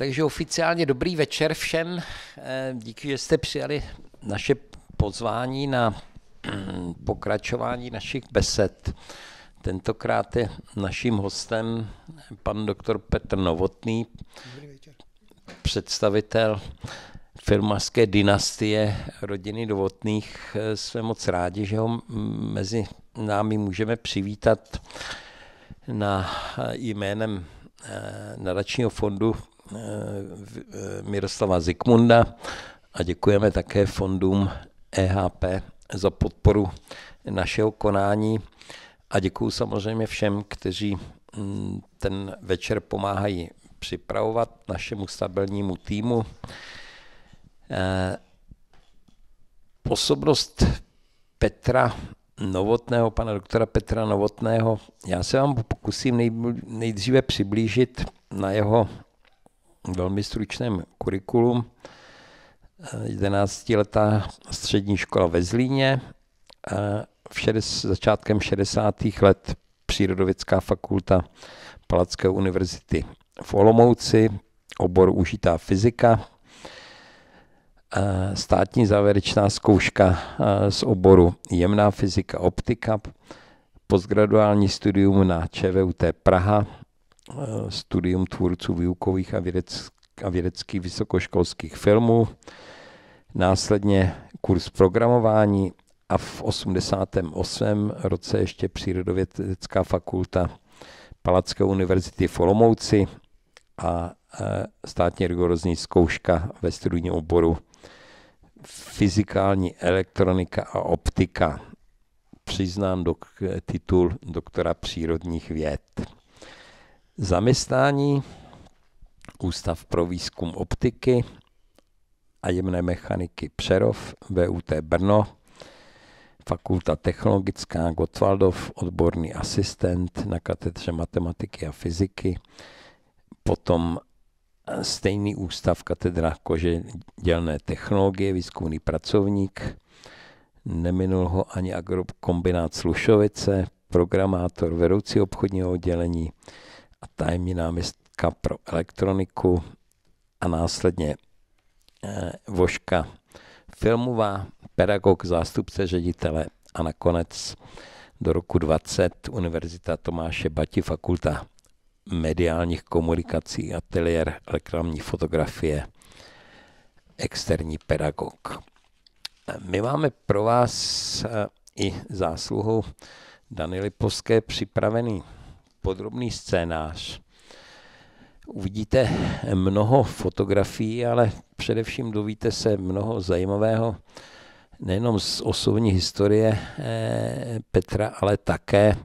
Takže oficiálně dobrý večer všem. Eh, díky, že jste přijali naše pozvání na mm, pokračování našich besed. Tentokrát je naším hostem pan doktor Petr Novotný, představitel firmářské dynastie rodiny Novotných. Eh, jsme moc rádi, že ho mezi námi můžeme přivítat na eh, jménem nadačního fondu Eh, eh, Miroslava Zikmunda a děkujeme také fondům EHP za podporu našeho konání a děkuji samozřejmě všem, kteří mm, ten večer pomáhají připravovat našemu stabilnímu týmu. Eh, osobnost Petra Novotného, pana doktora Petra Novotného, já se vám pokusím nejdříve přiblížit na jeho velmi stručném kurikulum 11-letá střední škola ve Zlíně, v šedes, začátkem 60. let Přírodovědská fakulta Palacké univerzity v Olomouci, obor užitá fyzika, státní závěrečná zkouška z oboru jemná fyzika optika, postgraduální studium na ČVUT Praha, Eh, studium tvůrců výukových a, vědeck, a vědeckých vysokoškolských filmů, následně kurz programování a v 88. roce ještě Přírodovědecká fakulta Palacké univerzity v Olomouci a eh, státně rigorozní zkouška ve studijním oboru fyzikální elektronika a optika. Přiznám dok- titul doktora přírodních věd zaměstnání, Ústav pro výzkum optiky a jemné mechaniky Přerov, VUT Brno, Fakulta technologická Gotwaldov, odborný asistent na katedře matematiky a fyziky, potom stejný ústav katedra dělné technologie, výzkumný pracovník, neminul ho ani agrokombinát Slušovice, programátor vedoucí obchodního oddělení, a tajemní náměstka pro elektroniku a následně eh, Voška filmová, pedagog, zástupce ředitele a nakonec do roku 20 Univerzita Tomáše Bati, fakulta mediálních komunikací, ateliér reklamní fotografie, externí pedagog. My máme pro vás eh, i zásluhou Dany Lipovské připravený podrobný scénář. Uvidíte mnoho fotografií, ale především dovíte se mnoho zajímavého nejenom z osobní historie eh, Petra, ale také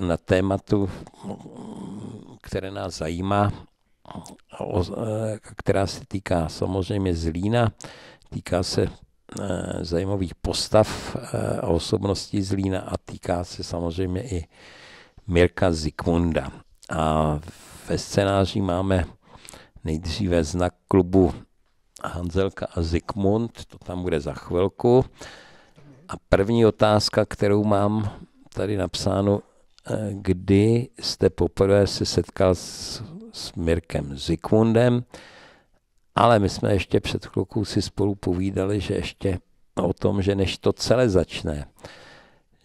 na tématu, které nás zajímá, eh, která se týká samozřejmě Zlína, týká se eh, zajímavých postav a osobností Zlína a týká se samozřejmě i Mirka Zikmunda. A ve scénáři máme nejdříve znak klubu Hanzelka a Zikmund, to tam bude za chvilku. A první otázka, kterou mám tady napsáno, eh, kdy jste poprvé se setkal s, s Mirkem Zikmundem, ale my jsme ještě před chvilkou si spolu povídali, že ještě o tom, že než to celé začne,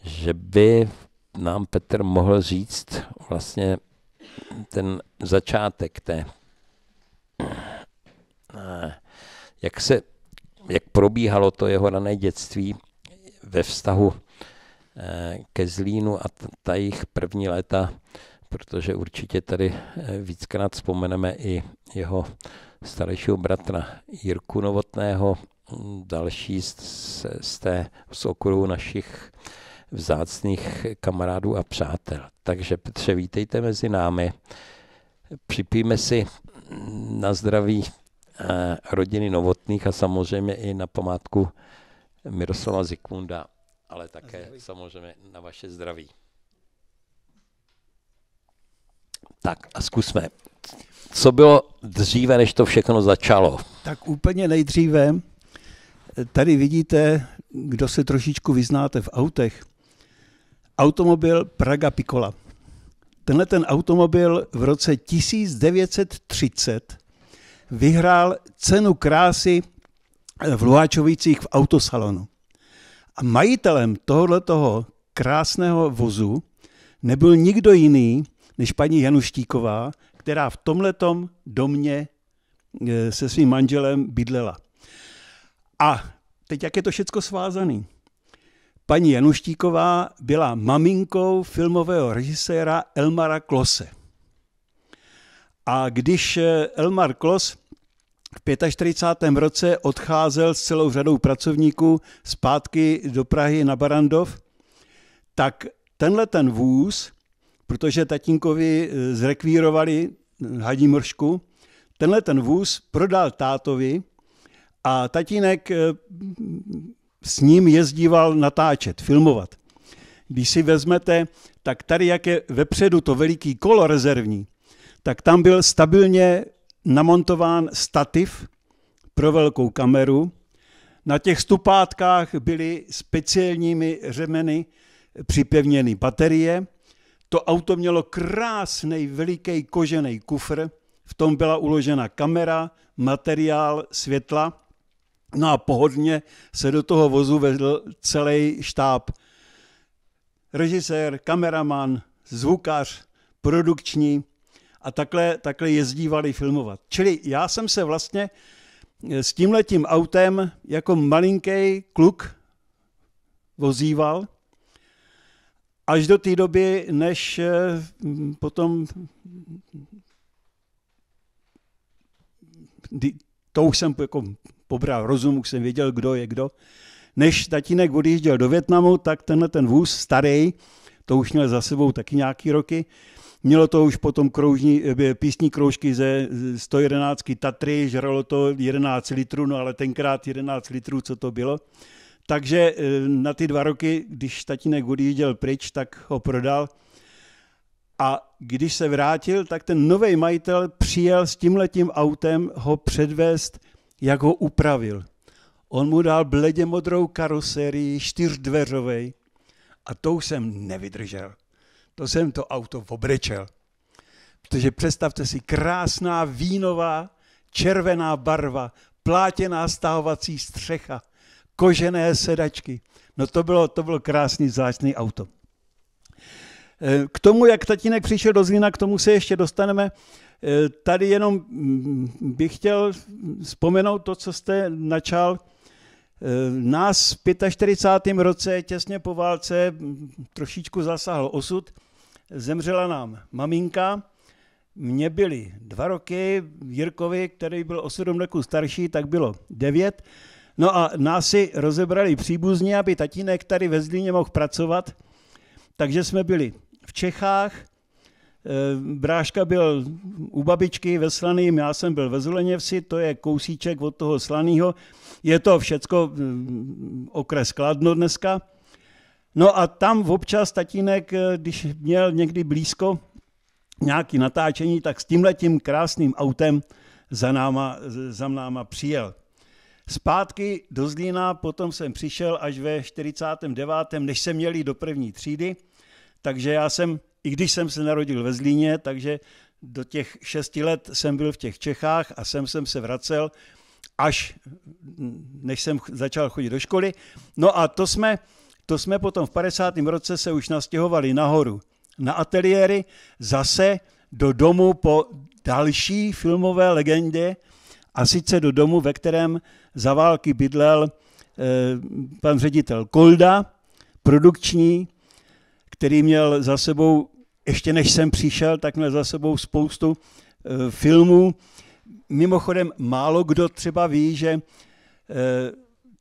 že by nám Petr mohl říct vlastně ten začátek té, jak se, jak probíhalo to jeho rané dětství ve vztahu eh, ke Zlínu a ta jejich první léta, protože určitě tady eh, víckrát vzpomeneme i jeho staršího bratra Jirku Novotného, další z, z, té, z okruhu našich vzácných kamarádů a přátel. Takže Petře, vítejte mezi námi. Připíme si na zdraví eh, rodiny Novotných a samozřejmě i na památku Miroslava Zikmunda, ale také samozřejmě na vaše zdraví. Tak a zkusme. Co bylo dříve, než to všechno začalo? Tak úplně nejdříve. Eh, tady vidíte, kdo se trošičku vyznáte v autech, automobil Praga Piccola. Tenhle ten automobil v roce 1930 vyhrál cenu krásy eh, v Luháčovicích v autosalonu. A majitelem tohoto krásného vozu nebyl nikdo jiný než paní Januštíková, která v tomhletom domě eh, se svým manželem bydlela. A teď jak je to všecko svázané? Paní Januštíková byla maminkou filmového režiséra Elmara Klose. A když eh, Elmar Klos v 45. roce odcházel s celou řadou pracovníků zpátky do Prahy na Barandov, tak tenhle ten vůz, protože tatínkovi eh, zrekvírovali eh, hadí mršku, tenhle ten vůz prodal tátovi a tatínek s ním jezdíval natáčet, filmovat. Když si vezmete, tak tady, jak je vepředu to veliký kolo rezervní, tak tam byl stabilně namontován stativ pro velkou kameru. Na těch stupátkách byly speciálními řemeny připevněny baterie. To auto mělo krásný veliký kožený kufr, v tom byla uložena kamera, materiál, světla No a pohodlně se do toho vozu vedl celý štáb. Režisér, kameraman, zvukař, produkční a takhle, takhle jezdívali filmovat. Čili já jsem se vlastně eh, s tímhletím autem jako malinký kluk vozíval až do té doby, než eh, potom to už jsem jako pobral rozum, už jsem věděl, kdo je kdo. Než tatínek odjížděl do Větnamu, tak tenhle ten vůz starý, to už měl za sebou taky nějaký roky, Mělo to už potom kroužní, eh, písní kroužky ze 111 Tatry, žralo to 11 litrů, no ale tenkrát 11 litrů, co to bylo. Takže eh, na ty dva roky, když tatínek odjížděl pryč, tak ho prodal. A když se vrátil, tak ten nový majitel přijel s tímhletím autem ho předvést jak ho upravil. On mu dal bledě modrou karoserii čtyřdveřovej a tou jsem nevydržel. To jsem to auto obrečel. Protože představte si, krásná vínová, červená barva, plátěná stávací střecha, kožené sedačky. No to bylo, to bylo krásný, zvláštní auto. E, k tomu, jak tatínek přišel do Zlína, k tomu se ještě dostaneme. Eh, tady jenom mm, bych chtěl vzpomenout to, co jste načal. Eh, nás v 45. roce, těsně po válce, mm, trošičku zasáhl osud. Zemřela nám maminka, mně byly dva roky, Jirkovi, který byl o sedm roku starší, tak bylo devět. No a nás si rozebrali příbuzní, aby tatínek tady ve Zlíně mohl pracovat. Takže jsme byli v Čechách, Eh, bráška byl u babičky ve Slaným, já jsem byl ve Zuleněvsi, to je kousíček od toho Slaného. Je to všecko mm, okres Kladno dneska. No a tam občas tatínek, eh, když měl někdy blízko nějaký natáčení, tak s tímhletím krásným autem za, náma, za náma přijel. Zpátky do Zlína potom jsem přišel až ve 49., než jsem měli do první třídy, takže já jsem i když jsem se narodil ve Zlíně, takže do těch šesti let jsem byl v těch Čechách a sem jsem se vracel, až než jsem začal chodit do školy. No a to jsme, to jsme potom v 50. roce se už nastěhovali nahoru na ateliéry, zase do domu po další filmové legendě, a sice do domu, ve kterém za války bydlel eh, pan ředitel Kolda, produkční, který měl za sebou ještě než jsem přišel, tak měl za sebou spoustu e, filmů. Mimochodem, málo kdo třeba ví, že e,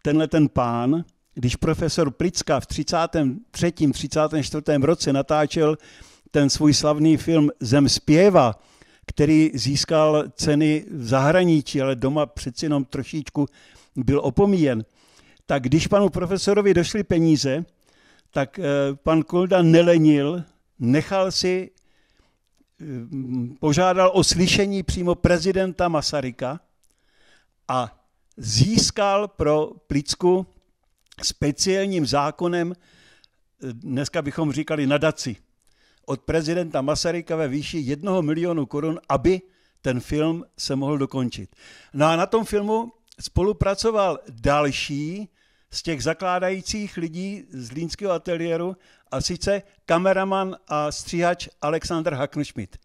tenhle ten pán, když profesor Plicka v 33. 34. roce natáčel ten svůj slavný film Zem zpěva, který získal ceny v zahraničí, ale doma přeci jenom trošičku byl opomíjen, tak když panu profesorovi došly peníze, tak e, pan Kolda nelenil nechal si, eh, požádal o slyšení přímo prezidenta Masaryka a získal pro Plicku speciálním zákonem, eh, dneska bychom říkali nadaci, od prezidenta Masaryka ve výši jednoho milionu korun, aby ten film se mohl dokončit. No a na tom filmu spolupracoval další z těch zakládajících lidí z Línského ateliéru a sice kameraman a stříhač Alexander Hackenschmidt.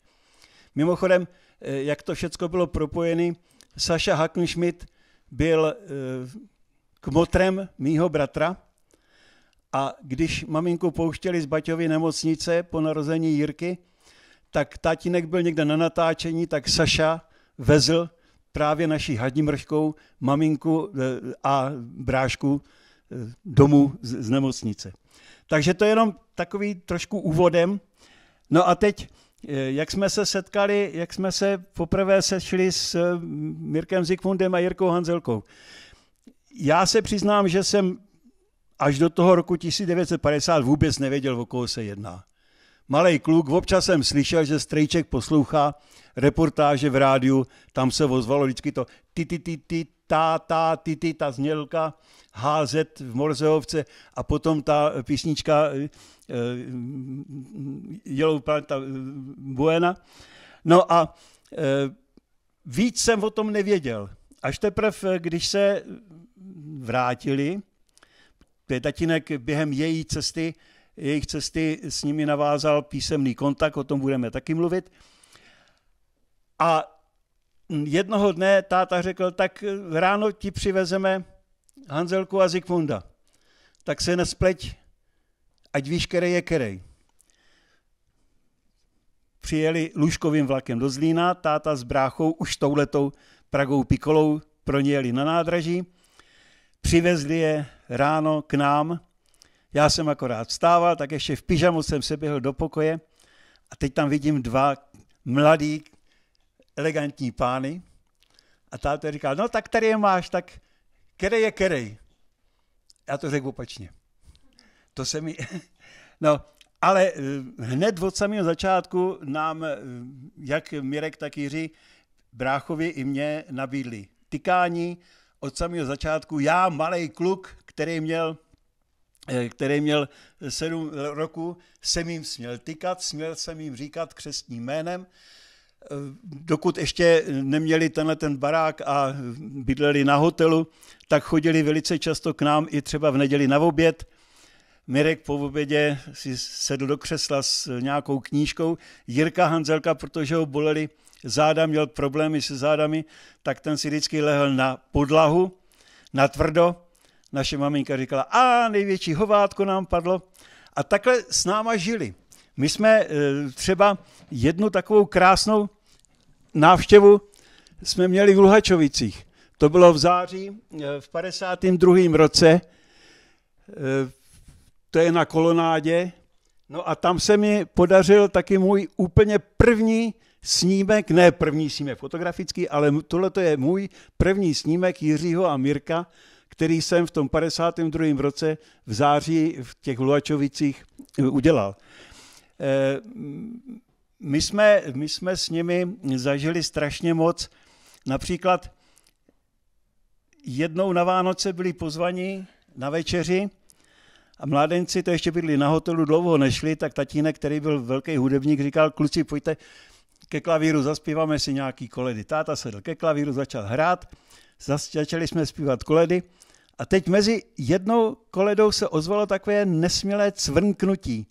Mimochodem, eh, jak to všechno bylo propojené, Saša Hackenschmidt byl eh, kmotrem mýho bratra a když maminku pouštěli z Baťovy nemocnice po narození Jirky, tak tátinek byl někde na natáčení, tak Saša vezl právě naší hadní mrškou maminku eh, a brášku domů z nemocnice. Takže to je jenom takový trošku úvodem. No a teď, eh, jak jsme se setkali, jak jsme se poprvé sešli s eh, Mirkem Zikmundem a Jirkou Hanzelkou. Já se přiznám, že jsem až do toho roku 1950 vůbec nevěděl, o koho se jedná. Malý kluk, občas jsem slyšel, že strejček poslouchá reportáže v rádiu, tam se ozvalo vždycky to ty, ty, ty, ty, ta, ta, ty, ty, ta znělka házet v Morzeovce a potom ta písnička eh, eh, Yellow Planta eh, Buena. No a víc jsem o tom nevěděl. Až teprve, když se vrátili, tatinek během její cesty, jejich cesty s nimi navázal písemný kontakt, o tom budeme taky mluvit. A jednoho dne táta řekl, tak ráno ti přivezeme Hanzelku a Zikmunda, tak se nespleť, ať víš, který je kerej. Přijeli lůžkovým vlakem do Zlína, táta s bráchou už touhletou Pragou Pikolou pro ně jeli na nádraží, přivezli je ráno k nám, já jsem akorát vstával, tak ještě v pyžamu jsem se běhl do pokoje a teď tam vidím dva mladí elegantní pány a táta říkal, no tak tady je máš, tak Kerej je kerej. Já to řekl opačně. To se mi... No, ale eh, hned od samého začátku nám, eh, jak Mirek, tak Jiří, bráchovi i mě nabídli tykání od samého začátku. Já, malý kluk, který měl eh, který měl sedm roku, jsem jim směl tykat, směl jsem jim říkat křestním jménem dokud ještě neměli tenhle ten barák a bydleli na hotelu, tak chodili velice často k nám i třeba v neděli na oběd. Mirek po obědě si sedl do křesla s nějakou knížkou. Jirka Hanzelka, protože ho boleli záda, měl problémy se zádami, tak ten si vždycky lehl na podlahu, na tvrdo. Naše maminka říkala, a největší hovátko nám padlo. A takhle s náma žili. My jsme eh, třeba jednu takovou krásnou návštěvu jsme měli v Luhačovicích. To bylo v září eh, v 52. roce. Eh, to je na kolonádě. No a tam se mi podařil taky můj úplně první snímek, ne první snímek fotografický, ale tohle je můj první snímek Jiřího a Mirka, který jsem v tom 52. roce v září v těch Luhačovicích udělal. Eh, my jsme, my jsme s nimi zažili strašně moc. Například jednou na Vánoce byli pozvaní na večeři a mládenci to ještě byli na hotelu, dlouho nešli, tak tatínek, který byl velký hudebník, říkal, kluci, pojďte ke klavíru, zaspíváme si nějaký koledy. Táta sedl ke klavíru, začal hrát, začali jsme zpívat koledy a teď mezi jednou koledou se ozvalo takové nesmělé cvrnknutí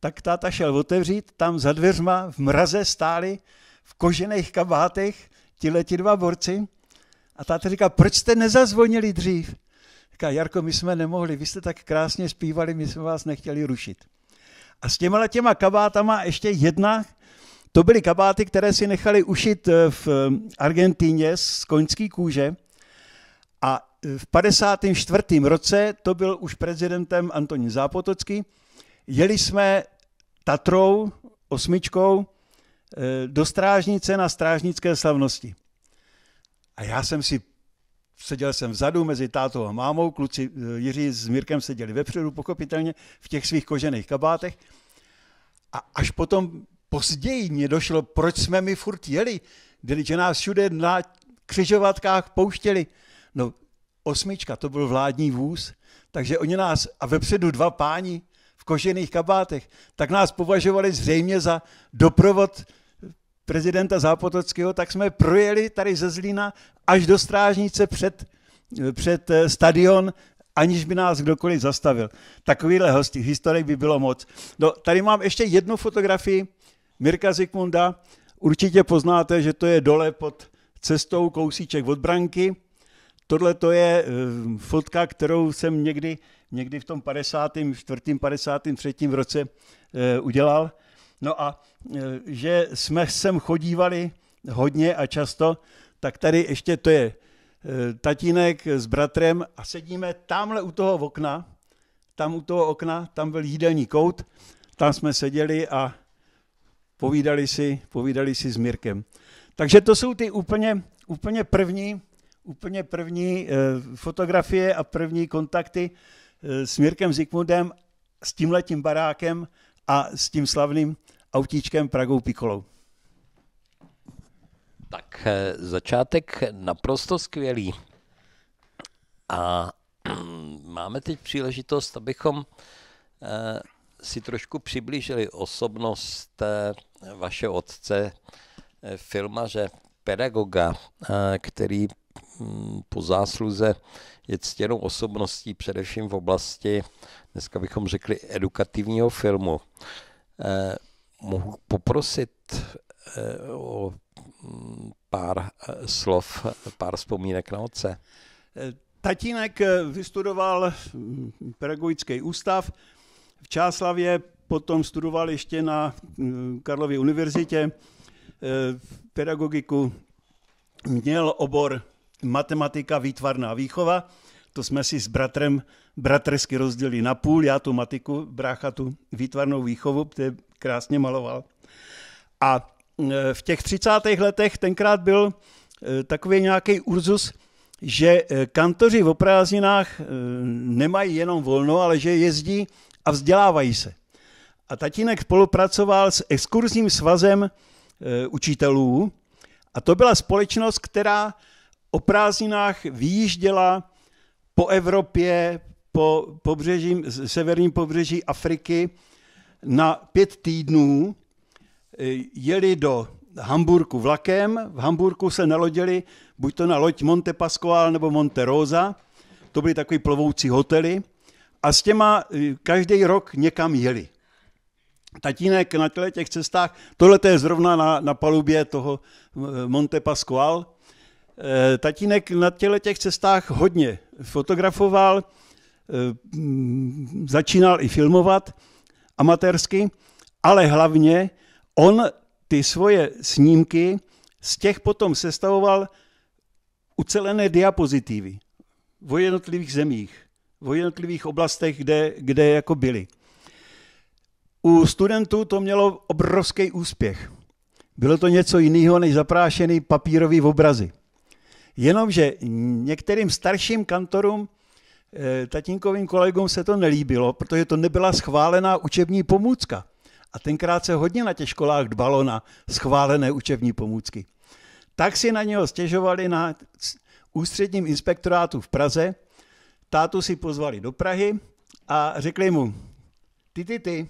tak táta šel otevřít, tam za dveřma v mraze stáli v kožených kabátech ti dva borci a táta říká, proč jste nezazvonili dřív? Říká, Jarko, my jsme nemohli, vy jste tak krásně zpívali, my jsme vás nechtěli rušit. A s těma těma kabátama ještě jedna, to byly kabáty, které si nechali ušit eh, v eh, Argentíně z koňský kůže a eh, v 54. roce to byl už prezidentem Antonín Zápotocký, Jeli jsme Tatrou, osmičkou, eh, do Strážnice na strážnické slavnosti. A já jsem si, seděl jsem vzadu mezi tátou a mámou, kluci eh, Jiří s Mírkem seděli vepředu, pochopitelně, v těch svých kožených kabátech. A až potom později mě došlo, proč jsme mi furt jeli, že nás všude na křižovatkách pouštěli. No, osmička, to byl vládní vůz, takže oni nás, a vepředu dva páni, kožených kabátech, tak nás považovali zřejmě za doprovod prezidenta Zápotockého, tak jsme projeli tady ze Zlína až do Strážnice před, před eh, stadion, aniž by nás kdokoliv zastavil. Takovýhle hosti, historik by bylo moc. No, tady mám ještě jednu fotografii Mirka Zikmunda. Určitě poznáte, že to je dole pod cestou kousíček od branky Tohle to je eh, fotka, kterou jsem někdy, někdy v tom 54. 53. roce eh, udělal. No a eh, že jsme sem chodívali hodně a často, tak tady ještě to je tatínek s bratrem a sedíme tamhle u toho okna, tam u toho okna, tam byl jídelní kout, tam jsme seděli a povídali si, povídali si s Mirkem. Takže to jsou ty úplně, úplně první úplně první eh, fotografie a první kontakty eh, s Mirkem Zikmundem, s tímhletím barákem a s tím slavným autíčkem Pragou Pikolou. Tak eh, začátek naprosto skvělý. A máme teď příležitost, abychom si trošku přiblížili osobnost vašeho otce, filmaře, pedagoga, který Mm, po zásluze je ctěnou osobností především v oblasti, dneska bychom řekli, edukativního filmu. Eh, mohu poprosit eh, o mm, pár eh, slov, pár vzpomínek na otce? Eh, tatínek eh, vystudoval mm, pedagogický ústav v Čáslavě, potom studoval ještě na Karlově univerzitě pedagogiku. Měl obor matematika, výtvarná výchova. To jsme si s bratrem bratrsky rozdělili na půl, já tu matiku, brácha tu výtvarnou výchovu, který krásně maloval. A e, v těch 30. letech tenkrát byl e, takový nějaký urzus, že e, kantoři v prázdninách nemají jenom volno, ale že jezdí a vzdělávají se. A tatínek spolupracoval s exkurzním svazem učitelů a to byla společnost, která o prázdninách vyjížděla po Evropě, po pobřeží, severním pobřeží Afriky na pět týdnů, eh, jeli do Hamburku vlakem, v Hamburku se nalodili buď to na loď Monte Pascual nebo Monte Rosa, to byly takový plovoucí hotely, a s těma eh, každý rok někam jeli. Tatínek na těch cestách, tohle je zrovna na, na palubě toho eh, Monte Pascual, Eh, tatínek na těle těch cestách hodně fotografoval, eh, začínal i filmovat amatérsky, ale hlavně on ty svoje snímky z těch potom sestavoval ucelené diapozitivy o jednotlivých zemích, o jednotlivých oblastech, kde, kde jako byli. U studentů to mělo obrovský úspěch. Bylo to něco jiného než zaprášený papírový obrazy. Jenomže některým starším kantorům, eh, tatínkovým kolegům se to nelíbilo, protože to nebyla schválená učební pomůcka. A tenkrát se hodně na těch školách dbalo na schválené učební pomůcky. Tak si na něho stěžovali na ústředním inspektorátu v Praze. Tátu si pozvali do Prahy a řekli mu, ty, ty, ty,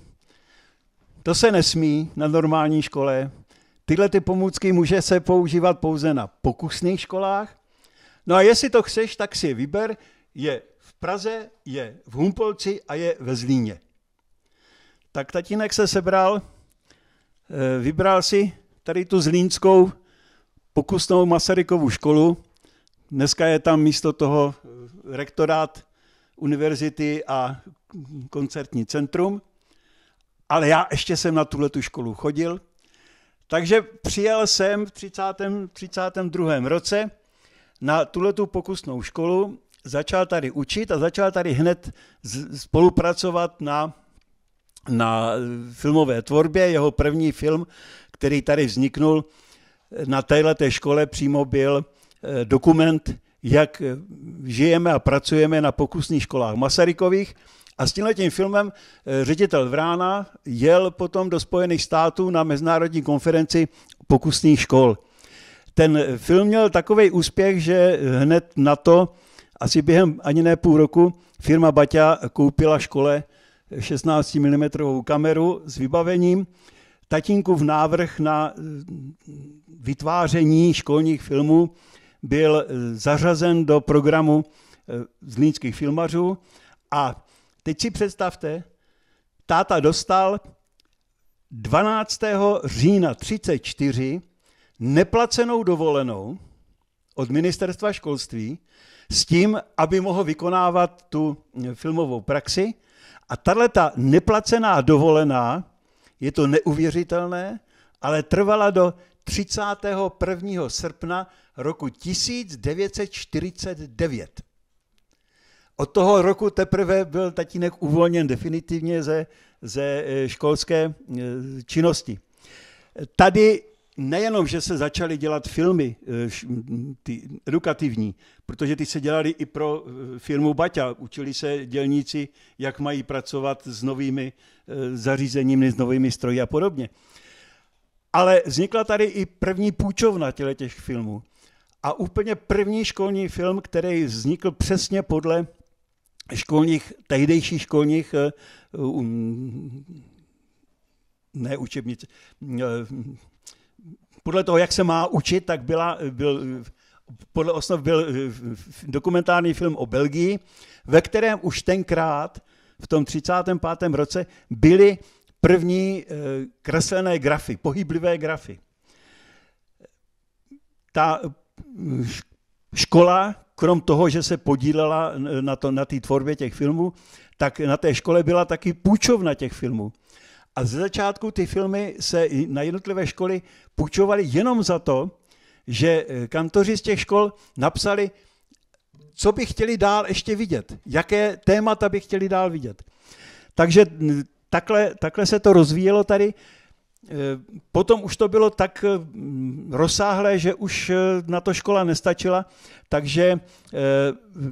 to se nesmí na normální škole, Tyhle ty pomůcky může se používat pouze na pokusných školách. No a jestli to chceš, tak si je vyber. Je v Praze, je v Humpolci a je ve Zlíně. Tak tatínek se sebral, eh, vybral si tady tu zlínskou pokusnou Masarykovu školu. Dneska je tam místo toho eh, rektorát univerzity a koncertní centrum. Ale já ještě jsem na tuhle tu školu chodil, takže přijel jsem v 30. 32. roce na tuhletu pokusnou školu, začal tady učit a začal tady hned spolupracovat na, na filmové tvorbě. Jeho první film, který tady vzniknul na této škole, přímo byl eh, dokument, jak žijeme a pracujeme na pokusných školách Masarykových – a s tímhle tím filmem eh, ředitel Vrána jel potom do Spojených států na mezinárodní konferenci pokusných škol. Ten film měl takový úspěch, že hned na to, asi během ani ne půl roku, firma Baťa koupila škole 16 mm kameru s vybavením. Tatínku v návrh na eh, vytváření školních filmů byl eh, zařazen do programu zlínských filmařů a Teď si představte, táta dostal 12. října 34 neplacenou dovolenou od ministerstva školství s tím, aby mohl vykonávat tu eh, filmovou praxi. A tahle ta neplacená dovolená, je to neuvěřitelné, ale trvala do 31. srpna roku 1949. Od toho roku teprve byl tatínek uvolněn definitivně ze, ze eh, školské eh, činnosti. Tady nejenom, že se začaly dělat filmy eh, ty edukativní, protože ty se dělali i pro firmu Baťa. Učili se dělníci, jak mají pracovat s novými zařízeními, s novými stroji a podobně. Ale vznikla tady i první půjčovna těch filmů. A úplně první školní film, který vznikl přesně podle školních, tehdejších školních eh, ne učebnice, eh, podle toho, jak se má učit, tak byla, byl, podle osnov byl eh, dokumentární film o Belgii, ve kterém už tenkrát, v tom 35. roce, byly první kreslené grafy, pohyblivé grafy. Ta škola krom toho, že se podílela na té na tvorbě těch filmů, tak na té škole byla taky půjčovna těch filmů. A ze začátku ty filmy se na jednotlivé školy půjčovaly jenom za to, že eh, kantoři z těch škol napsali, co by chtěli dál ještě vidět, jaké témata by chtěli dál vidět. Takže takhle, takhle se to rozvíjelo tady. Eh, potom už to bylo tak eh, rozsáhlé, že už eh, na to škola nestačila, takže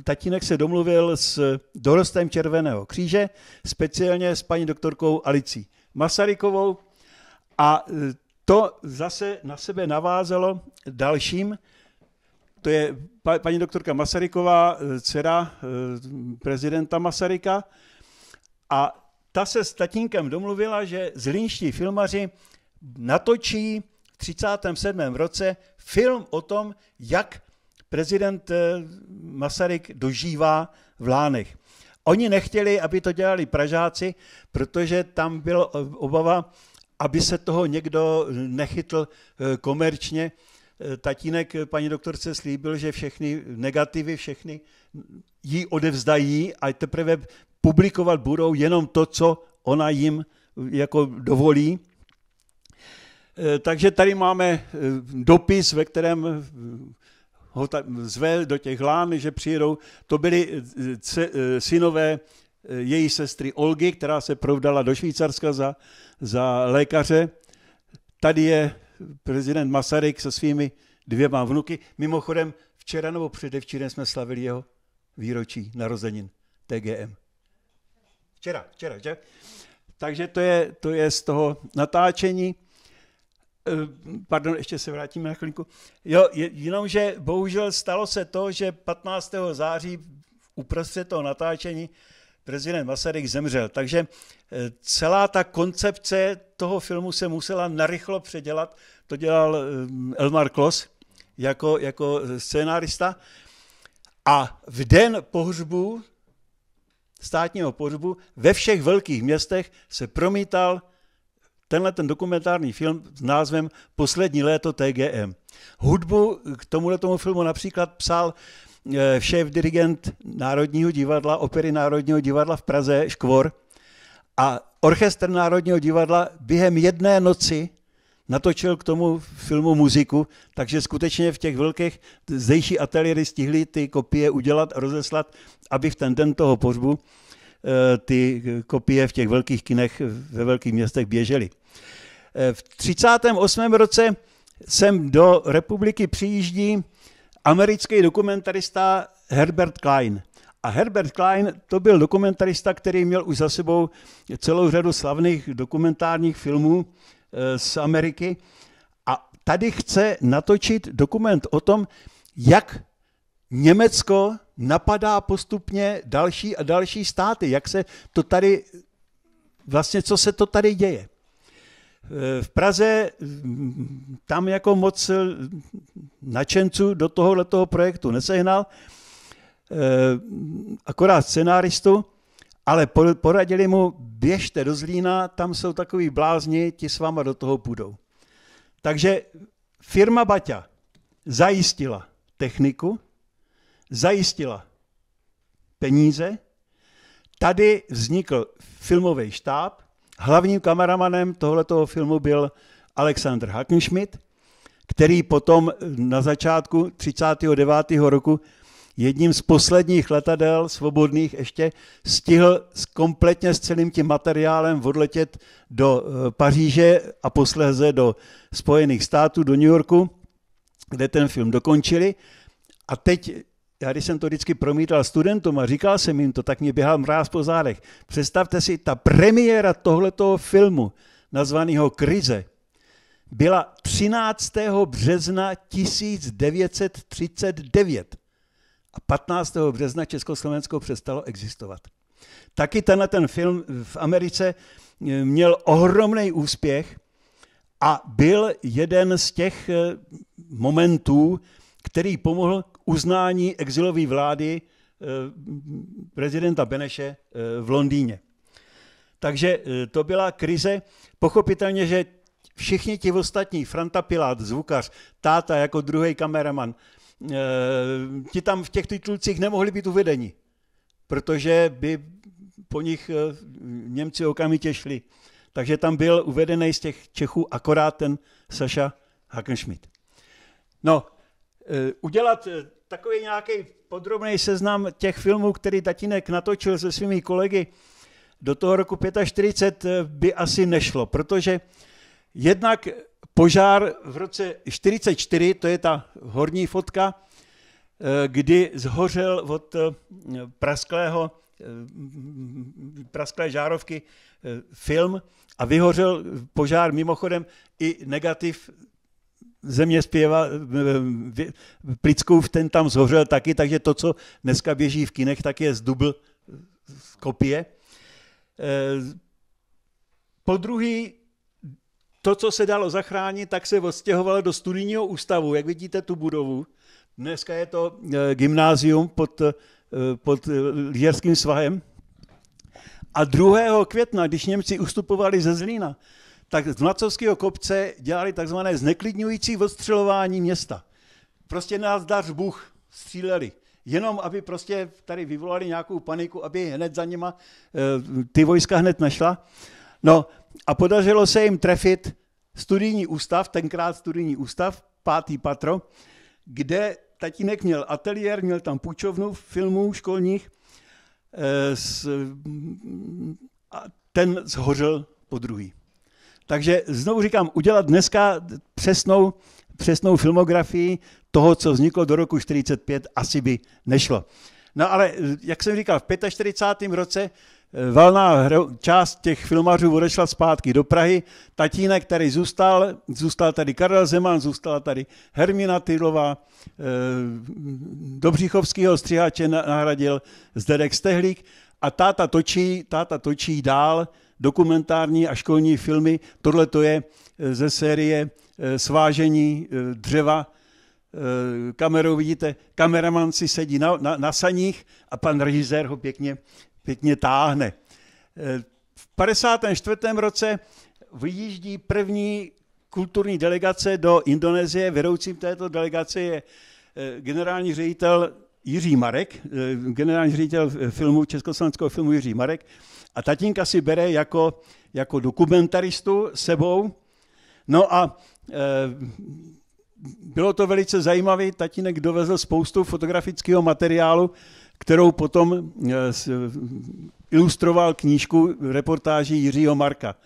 tatínek se domluvil s dorostem Červeného kříže, speciálně s paní doktorkou Alicí Masarykovou a to zase na sebe navázalo dalším. To je paní doktorka Masaryková, dcera prezidenta Masaryka a ta se s tatínkem domluvila, že zlínští filmaři natočí v 37. roce film o tom, jak prezident eh, Masaryk dožívá v Lánech. Oni nechtěli, aby to dělali Pražáci, protože tam byla obava, aby se toho někdo nechytl eh, komerčně. Eh, tatínek paní doktorce slíbil, že všechny negativy, všechny jí odevzdají a teprve publikovat budou jenom to, co ona jim jako dovolí. E, takže tady máme e, dopis, ve kterém e, ho zve do těch lán, že přijedou. To byli synové její sestry Olgy, která se provdala do Švýcarska za, za lékaře. Tady je prezident Masaryk se svými dvěma vnuky. Mimochodem, včera nebo předevčírem jsme slavili jeho výročí narozenin TGM včera, včera, že? Takže to je, to je z toho natáčení. Eh, pardon, ještě se vrátíme na chvilku. Jo, jenomže bohužel stalo se to, že 15. září uprostřed toho natáčení prezident Masaryk zemřel. Takže eh, celá ta koncepce toho filmu se musela narychlo předělat. To dělal eh, Elmar Klos jako, jako scénárista. A v den pohřbu státního pohřbu ve všech velkých městech se promítal tenhle ten dokumentární film s názvem Poslední léto TGM. Hudbu k tomuhle tomu filmu například psal eh, šéf dirigent Národního divadla, opery Národního divadla v Praze, Škvor. A orchestr Národního divadla během jedné noci natočil k tomu filmu muziku, takže skutečně v těch velkých zdejší ateliéry stihli ty kopie udělat a rozeslat, aby v ten den toho pořbu eh, ty kopie v těch velkých kinech ve velkých městech běžely. Eh, v 38. roce sem do republiky přijíždí americký dokumentarista Herbert Klein. A Herbert Klein to byl dokumentarista, který měl už za sebou celou řadu slavných dokumentárních filmů, Eh, z Ameriky. A tady chce natočit dokument o tom, jak Německo napadá postupně další a další státy, jak se to tady, vlastně co se to tady děje. Eh, v Praze mm, tam jako moc eh, načenců do tohoto projektu nesehnal, akorát scenáristu, ale poradili mu, běžte do Zlína, tam jsou takový blázni, ti s váma do toho půjdou. Takže firma Baťa zajistila techniku, zajistila peníze, tady vznikl filmový štáb, hlavním kameramanem tohoto filmu byl Alexander Hackenschmidt, který potom na začátku 39. roku jedním z posledních letadel svobodných ještě stihl kompletně s celým tím materiálem odletět do eh, Paříže a posléze do Spojených států, do New Yorku, kde ten film dokončili. A teď já když jsem to vždycky promítal studentům a říkal jsem jim to, tak mě běhal mráz po zádech. Představte si, ta premiéra tohletoho filmu, nazvaného Krize, byla 13. března 1939 a 15. března Československo přestalo existovat. Taky ten, ten film v Americe eh, měl ohromný úspěch a byl jeden z těch eh, momentů, který pomohl k uznání exilové vlády eh, prezidenta Beneše v Londýně. Takže to byla krize. Pochopitelně, že všichni ti ostatní, Franta Pilát, zvukař, táta jako druhý kameraman, Eh, ti tam v těch titulcích nemohli být uvedeni, protože by po nich eh, Němci okamžitě šli. Takže tam byl uvedený z těch Čechů akorát ten Saša Hackenschmidt. No, eh, udělat takový nějaký podrobný seznam těch filmů, který Tatínek natočil se svými kolegy do toho roku 45 by asi nešlo, protože jednak požár v roce 44, to je ta horní fotka, eh, kdy zhořel od eh, prasklého, eh, prasklé žárovky film a vyhořel požár mimochodem i negativ země zpěva v ten tam zhořel taky, takže to, co dneska běží v kinech, tak je z dubl z kopie. Po druhý to, co se dalo zachránit, tak se odstěhovalo do studijního ústavu. Jak vidíte tu budovu, dneska je to e, gymnázium pod, e, pod e, Lížerským svahem. A 2. května, když Němci ustupovali ze Zlína, tak z Mlacovského kopce dělali takzvané zneklidňující odstřelování města. Prostě nás dař Bůh stříleli. Jenom, aby prostě tady vyvolali nějakou paniku, aby hned za nima ty vojska hned našla. No a podařilo se jim trefit studijní ústav, tenkrát studijní ústav, pátý patro, kde tatínek měl ateliér, měl tam půjčovnu filmů školních eh, s, a ten zhořel po druhý. Takže znovu říkám, udělat dneska přesnou, přesnou filmografii toho, co vzniklo do roku 45, asi by nešlo. No ale, jak jsem říkal, v 45. roce Eh, valná část těch filmařů odešla zpátky do Prahy. Tatínek tady zůstal, zůstal tady Karel Zeman, zůstala tady Hermina Tylová, eh, Dobříchovského stříhače nahradil Zdedek Stehlík a táta točí, táta točí dál dokumentární a školní filmy. Tohle to je eh, ze série Svážení dřeva, kamerou vidíte, kameraman si sedí na, na, na saních a pan režisér ho pěkně pěkně táhne. Eh, v 54. roce vyjíždí první kulturní delegace do Indonésie. Vedoucím této delegace je eh, generální ředitel Jiří Marek, eh, generální ředitel filmu, československého filmu Jiří Marek. A tatínka si bere jako, jako dokumentaristu sebou. No a bylo to velice zajímavé. Tatínek dovezl spoustu fotografického materiálu, kterou potom eh, eh, ilustroval knížku reportáží Jiřího Marka.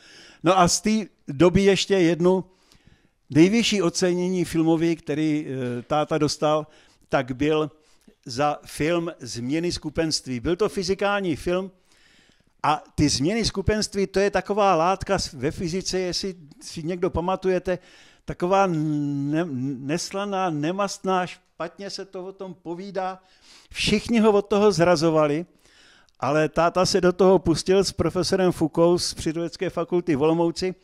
No a z té doby ještě jednu nejvyšší ocenění filmový, který eh, táta dostal, tak byl za film Změny skupenství. Byl to fyzikální film a ty změny skupenství, to je taková látka ve fyzice, jestli si někdo pamatujete, taková ne, neslaná, nemastná, špatně se to o tom povídá, Všichni ho od toho zrazovali, ale táta se do toho pustil s profesorem Fukou z Přírodovědecké fakulty v Olomouci.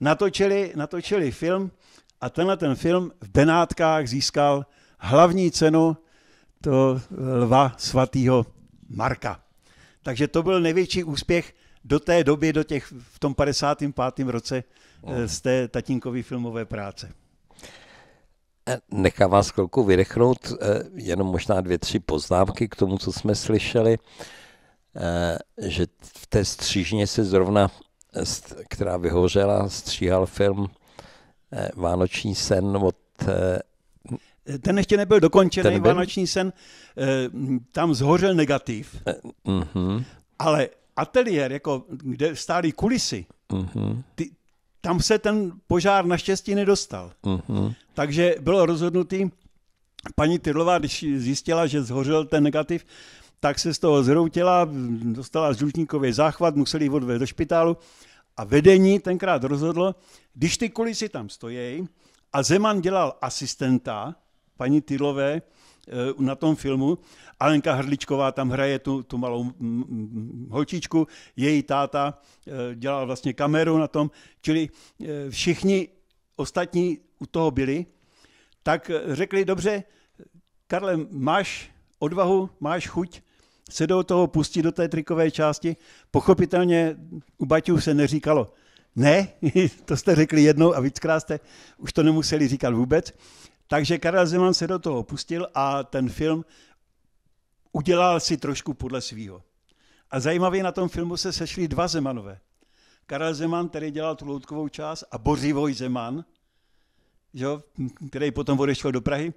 Natočili, natočili film a tenhle ten film v Benátkách získal hlavní cenu to eh, lva svatého Marka. Takže to byl největší úspěch do té doby, do těch, v tom 55. roce eh, z té tatínkové filmové práce. Nechám vás chvilku vydechnout, eh, jenom možná dvě, tři poznámky k tomu, co jsme slyšeli, eh, že v té střížně se zrovna, eh, která vyhořela, stříhal film Vánoční sen od ten ještě nebyl dokončený, ten byl? Vánoční sen, tam zhořel negativ. Mm-hmm. Ale ateliér, jako, kde stály kulisy, mm-hmm. ty, tam se ten požár naštěstí nedostal. Uh-huh. Takže bylo rozhodnutý, paní Tyrlová, když zjistila, že zhořel ten negativ, tak se z toho zhroutila, dostala žlučníkový záchvat, museli ji odvést do špitálu a vedení tenkrát rozhodlo, když ty kulisy tam stojí a Zeman dělal asistenta paní Tyrlové eh, na tom filmu Alenka Hrdličková tam hraje tu, tu malou holčičku, její táta eh, dělal vlastně kameru na tom, čili eh, všichni ostatní u toho byli, tak eh, řekli, dobře, Karle, máš odvahu, máš chuť se do toho pustit, do té trikové části. Pochopitelně u Baťů se neříkalo, ne, to jste řekli jednou a víckrát jste už to nemuseli říkat vůbec. Takže Karel Zeman se do toho pustil a ten film udělal si trošku podle svýho. A zajímavě na tom filmu se sešli dva Zemanové. Karel Zeman, který dělal tu loutkovou část, a Bořivoj Zeman, jo, který potom odešel do Prahy,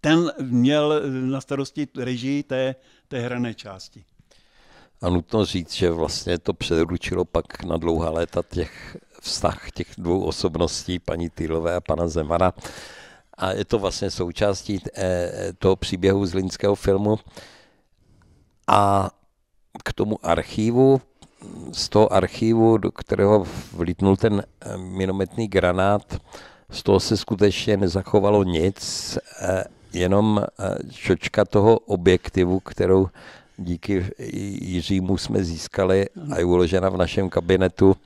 ten měl na starosti režii té, té hrané části. A nutno říct, že vlastně to předručilo pak na dlouhá léta těch vztah těch dvou osobností, paní Týlové a pana Zemana a je to vlastně součástí eh, toho příběhu z Linského filmu. A k tomu archivu, z toho archivu, do kterého vlítnul ten eh, minometný granát, z toho se skutečně nezachovalo nic, eh, jenom čočka toho objektivu, kterou díky Jiřímu jsme získali a je uložena v našem kabinetu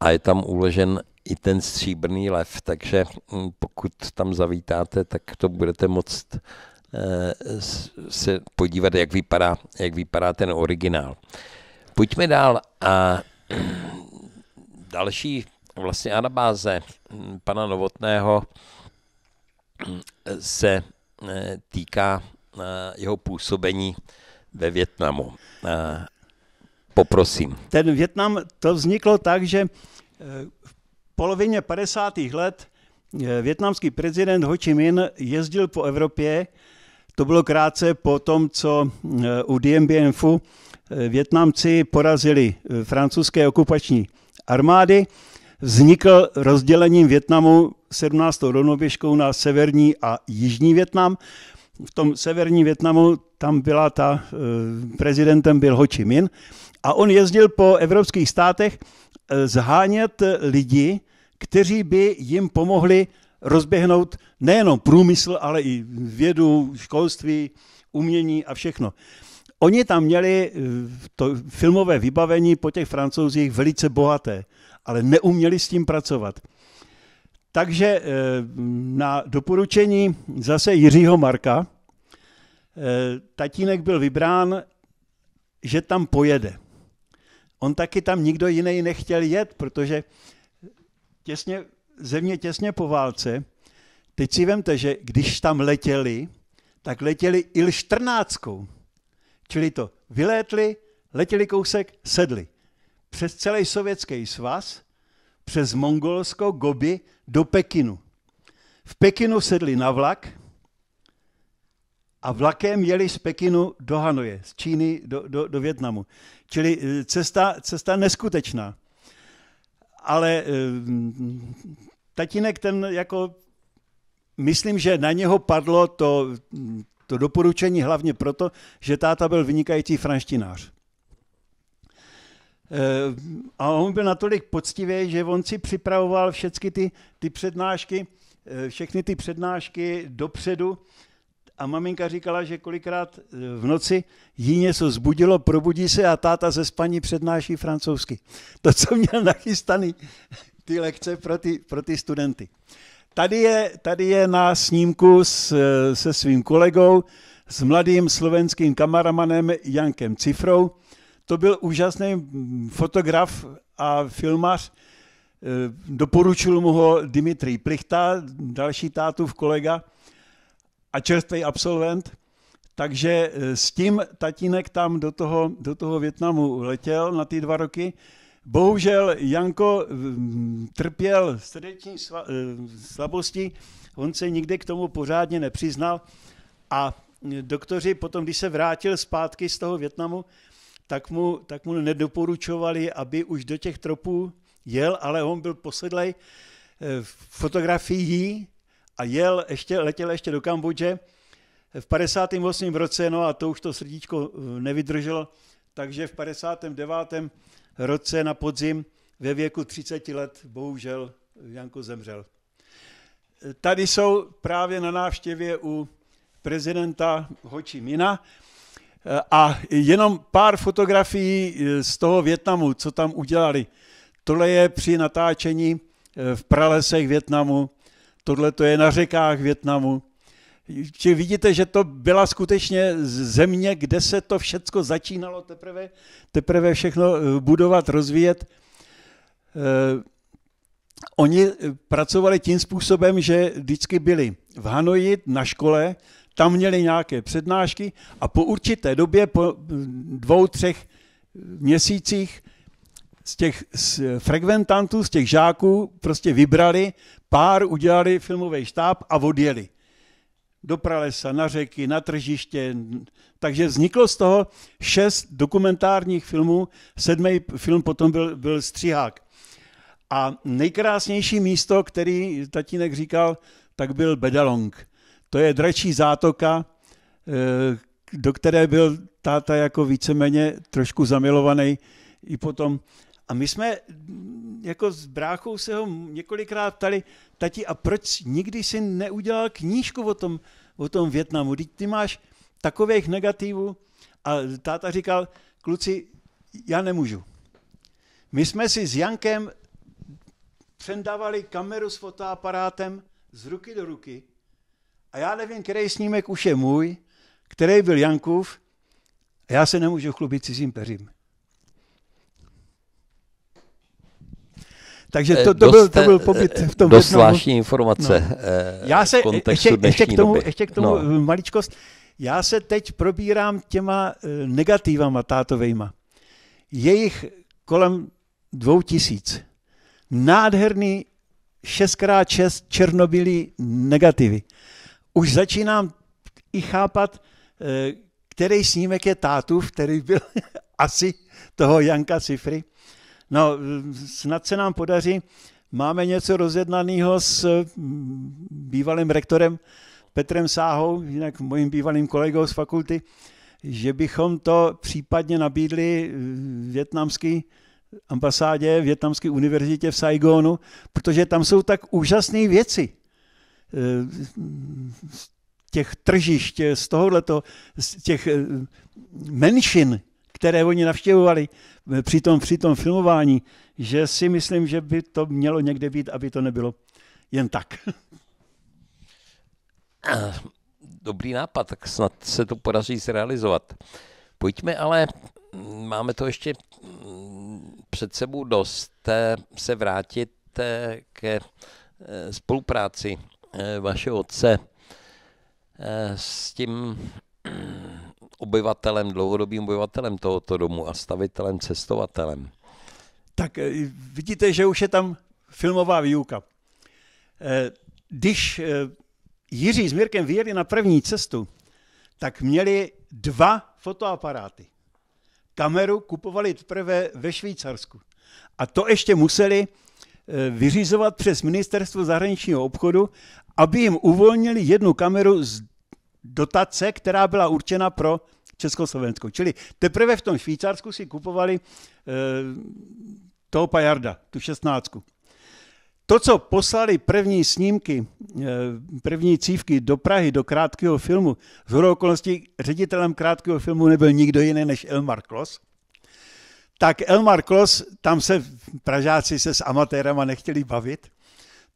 a je tam uložen i ten stříbrný lev, takže mm, pokud tam zavítáte, tak to budete moct eh, se podívat, jak vypadá, jak vypadá ten originál. Pojďme dál a další vlastně anabáze mm, pana Novotného mm, se eh, týká eh, jeho působení ve Větnamu. Poprosím. Ten Větnam, to vzniklo tak, že polovině 50. let eh, větnamský prezident Ho Chi Minh jezdil po Evropě. To bylo krátce po tom, co eh, u Dien Bien Phu eh, Větnamci porazili francouzské okupační armády. Vznikl rozdělením Větnamu 17. rovnoběžkou na severní a jižní Větnam. V tom severní Větnamu tam byla ta, prezidentem byl Ho Chi Minh a on jezdil po evropských státech Eh, zhánět eh, lidi, kteří by jim pomohli rozběhnout nejenom průmysl, ale i vědu, školství, umění a všechno. Oni tam měli eh, to filmové vybavení po těch francouzích velice bohaté, ale neuměli s tím pracovat. Takže na doporučení zase Jiřího Marka tatínek byl vybrán, že tam pojede on taky tam nikdo jiný nechtěl jet, protože těsně, země těsně po válce, teď si vemte, že když tam letěli, tak letěli IL-14. Čili to vylétli, letěli kousek, sedli. Přes celý sovětský svaz, přes Mongolsko, Gobi do Pekinu. V Pekinu sedli na vlak, a vlakem jeli z Pekinu do Hanoje, z Číny do, do, do Větnamu. Čili eh, cesta, cesta neskutečná. Ale eh, tatínek ten jako, myslím, že na něho padlo to, to doporučení hlavně proto, že táta byl vynikající franštinář. Eh, a on byl natolik poctivý, že on si připravoval všechny ty, ty přednášky, všechny ty přednášky dopředu, a maminka říkala, že kolikrát eh, v noci jí něco zbudilo, probudí se a táta ze spaní přednáší francouzsky. To, co měl nachystaný ty lekce pro ty, pro ty studenty. Tady je, tady je na snímku s, eh, se svým kolegou, s mladým slovenským kameramanem Jankem Cifrou. To byl úžasný mm, fotograf a filmař. Eh, doporučil mu ho Dimitrij Plichta, další tátův kolega – a čerstvý absolvent, takže eh, s tím tatínek tam do toho, do toho Větnamu letěl na ty dva roky. Bohužel Janko mm, trpěl srdeční eh, slabosti, on se nikdy k tomu pořádně nepřiznal a mm, doktoři potom, když se vrátil zpátky z toho Větnamu, tak mu, tak mu nedoporučovali, aby už do těch tropů jel, ale on byl posedlej eh, fotografií a jel ještě, letěl ještě do Kambodže v 58. roce, no a to už to srdíčko eh, nevydrželo, takže v 59. roce na podzim ve věku 30 let bohužel Janko zemřel. Tady jsou právě na návštěvě u prezidenta Hoči Mina eh, a jenom pár fotografií eh, z toho Větnamu, co tam udělali. Tohle je při natáčení v pralesech Větnamu Tohle to je na řekách Větnamu. Či vidíte, že to byla skutečně země, kde se to všechno začínalo teprve, teprve všechno eh, budovat, rozvíjet. Eh, oni eh, pracovali tím způsobem, že vždycky byli v Hanoji na škole, tam měli nějaké přednášky a po určité době, po dvou, třech měsících, z těch z frekventantů, z těch žáků prostě vybrali, pár udělali filmový štáb a odjeli. Do pralesa, na řeky, na tržiště. Takže vzniklo z toho šest dokumentárních filmů, sedmý film potom byl, byl Střihák. A nejkrásnější místo, který tatínek říkal, tak byl Bedalong. To je dračí zátoka, eh, do které byl táta jako víceméně trošku zamilovaný i potom a my jsme mm, jako s bráchou se ho několikrát ptali, tati, a proč nikdy si neudělal knížku o tom, o tom Větnamu? Teď ty máš takových negativů. A táta říkal, kluci, já nemůžu. My jsme si s Jankem přendávali kameru s fotoaparátem z ruky do ruky a já nevím, který snímek už je můj, který byl Jankův a já se nemůžu chlubit cizím peřím. Takže eh, to, to, byl, to byl pobyt v tom Dost Větnamu. zvláštní informace no. Eh, Já se, ještě, ještě, k tomu, doby. ještě k tomu no. Eh, maličkost. Já se teď probírám těma negativama tátovejma. Je jich kolem dvou tisíc. Nádherný 6x6 černobílý negativy. Už začínám i chápat, který snímek je tátův, který byl asi toho Janka Cifry. No, snad se nám podaří. Máme něco rozjednaného s mm, bývalým rektorem Petrem Sáhou, jinak mojím bývalým kolegou z fakulty, že bychom to případně nabídli mm, větnamský ambasádě, větnamské univerzitě v Saigonu, protože tam jsou tak úžasné věci. Eh, z těch tržišť, z tohohleto, z těch eh, menšin, které oni navštěvovali, při tom, při tom filmování, že si myslím, že by to mělo někde být, aby to nebylo jen tak. Dobrý nápad, tak snad se to podaří zrealizovat. Pojďme ale, máme to ještě mm, před sebou dost, eh, se vrátit eh, ke eh, spolupráci vašeho otce s tím obyvatelem, dlouhodobým obyvatelem tohoto domu a stavitelem, cestovatelem. Tak eh, vidíte, že už je tam filmová výuka. Eh, když eh, Jiří s Mirkem vyjeli na první cestu, tak měli dva fotoaparáty. Kameru kupovali teprve ve Švýcarsku. A to ještě museli vyřizovat přes ministerstvo zahraničního obchodu, aby jim uvolnili jednu kameru z dotace, která byla určena pro Československo. Čili teprve v tom Švýcarsku si kupovali eh, toho Pajarda, tu šestnáctku. To, co poslali první snímky, eh, první cívky do Prahy, do krátkého filmu, z okolností ředitelem krátkého filmu nebyl nikdo jiný než Elmar Klos, tak Elmar Klos, tam se Pražáci se s amatérama nechtěli bavit,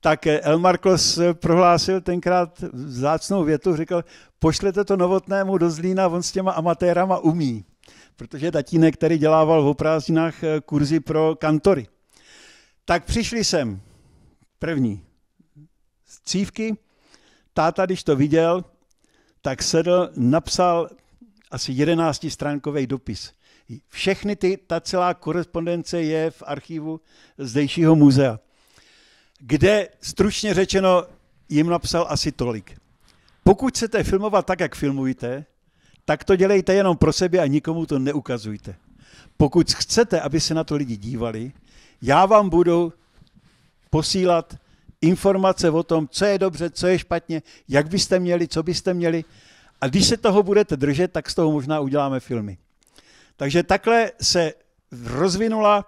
tak El Marcos prohlásil tenkrát zácnou větu, říkal, pošlete to novotnému do Zlína, on s těma amatérama umí. Protože tatínek, který dělával v prázdninách kurzy pro kantory. Tak přišli sem první z cívky, táta, když to viděl, tak sedl, napsal asi 11 stránkový dopis. Všechny ty, ta celá korespondence je v archivu zdejšího muzea kde stručně řečeno jim napsal asi tolik. Pokud chcete filmovat tak, jak filmujete, tak to dělejte jenom pro sebe a nikomu to neukazujte. Pokud chcete, aby se na to lidi dívali, já vám budu posílat informace o tom, co je dobře, co je špatně, jak byste měli, co byste měli. A když se toho budete držet, tak z toho možná uděláme filmy. Takže takhle se rozvinula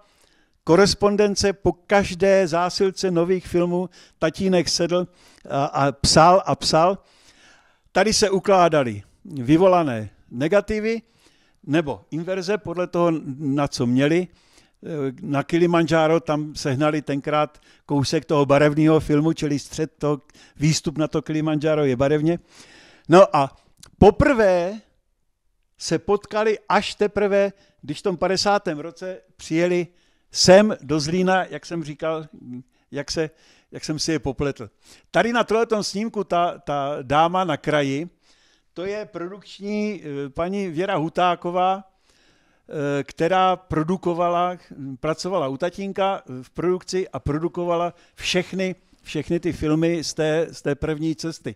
korespondence po každé zásilce nových filmů, tatínek sedl a, a psal a psal. Tady se ukládaly vyvolané negativy nebo inverze podle toho, na co měli. E, na Kilimanjaro tam sehnali tenkrát kousek toho barevného filmu, čili střed to výstup na to Kilimanjaro je barevně. No a poprvé se potkali až teprve, když v tom 50. roce přijeli sem do Zlína, jak jsem říkal, jak, se, jak jsem si je popletl. Tady na tohle snímku ta, ta dáma na kraji, to je produkční eh, paní Věra Hutáková, eh, která produkovala, pracovala u tatínka v produkci a produkovala všechny, všechny ty filmy z té, z té první cesty.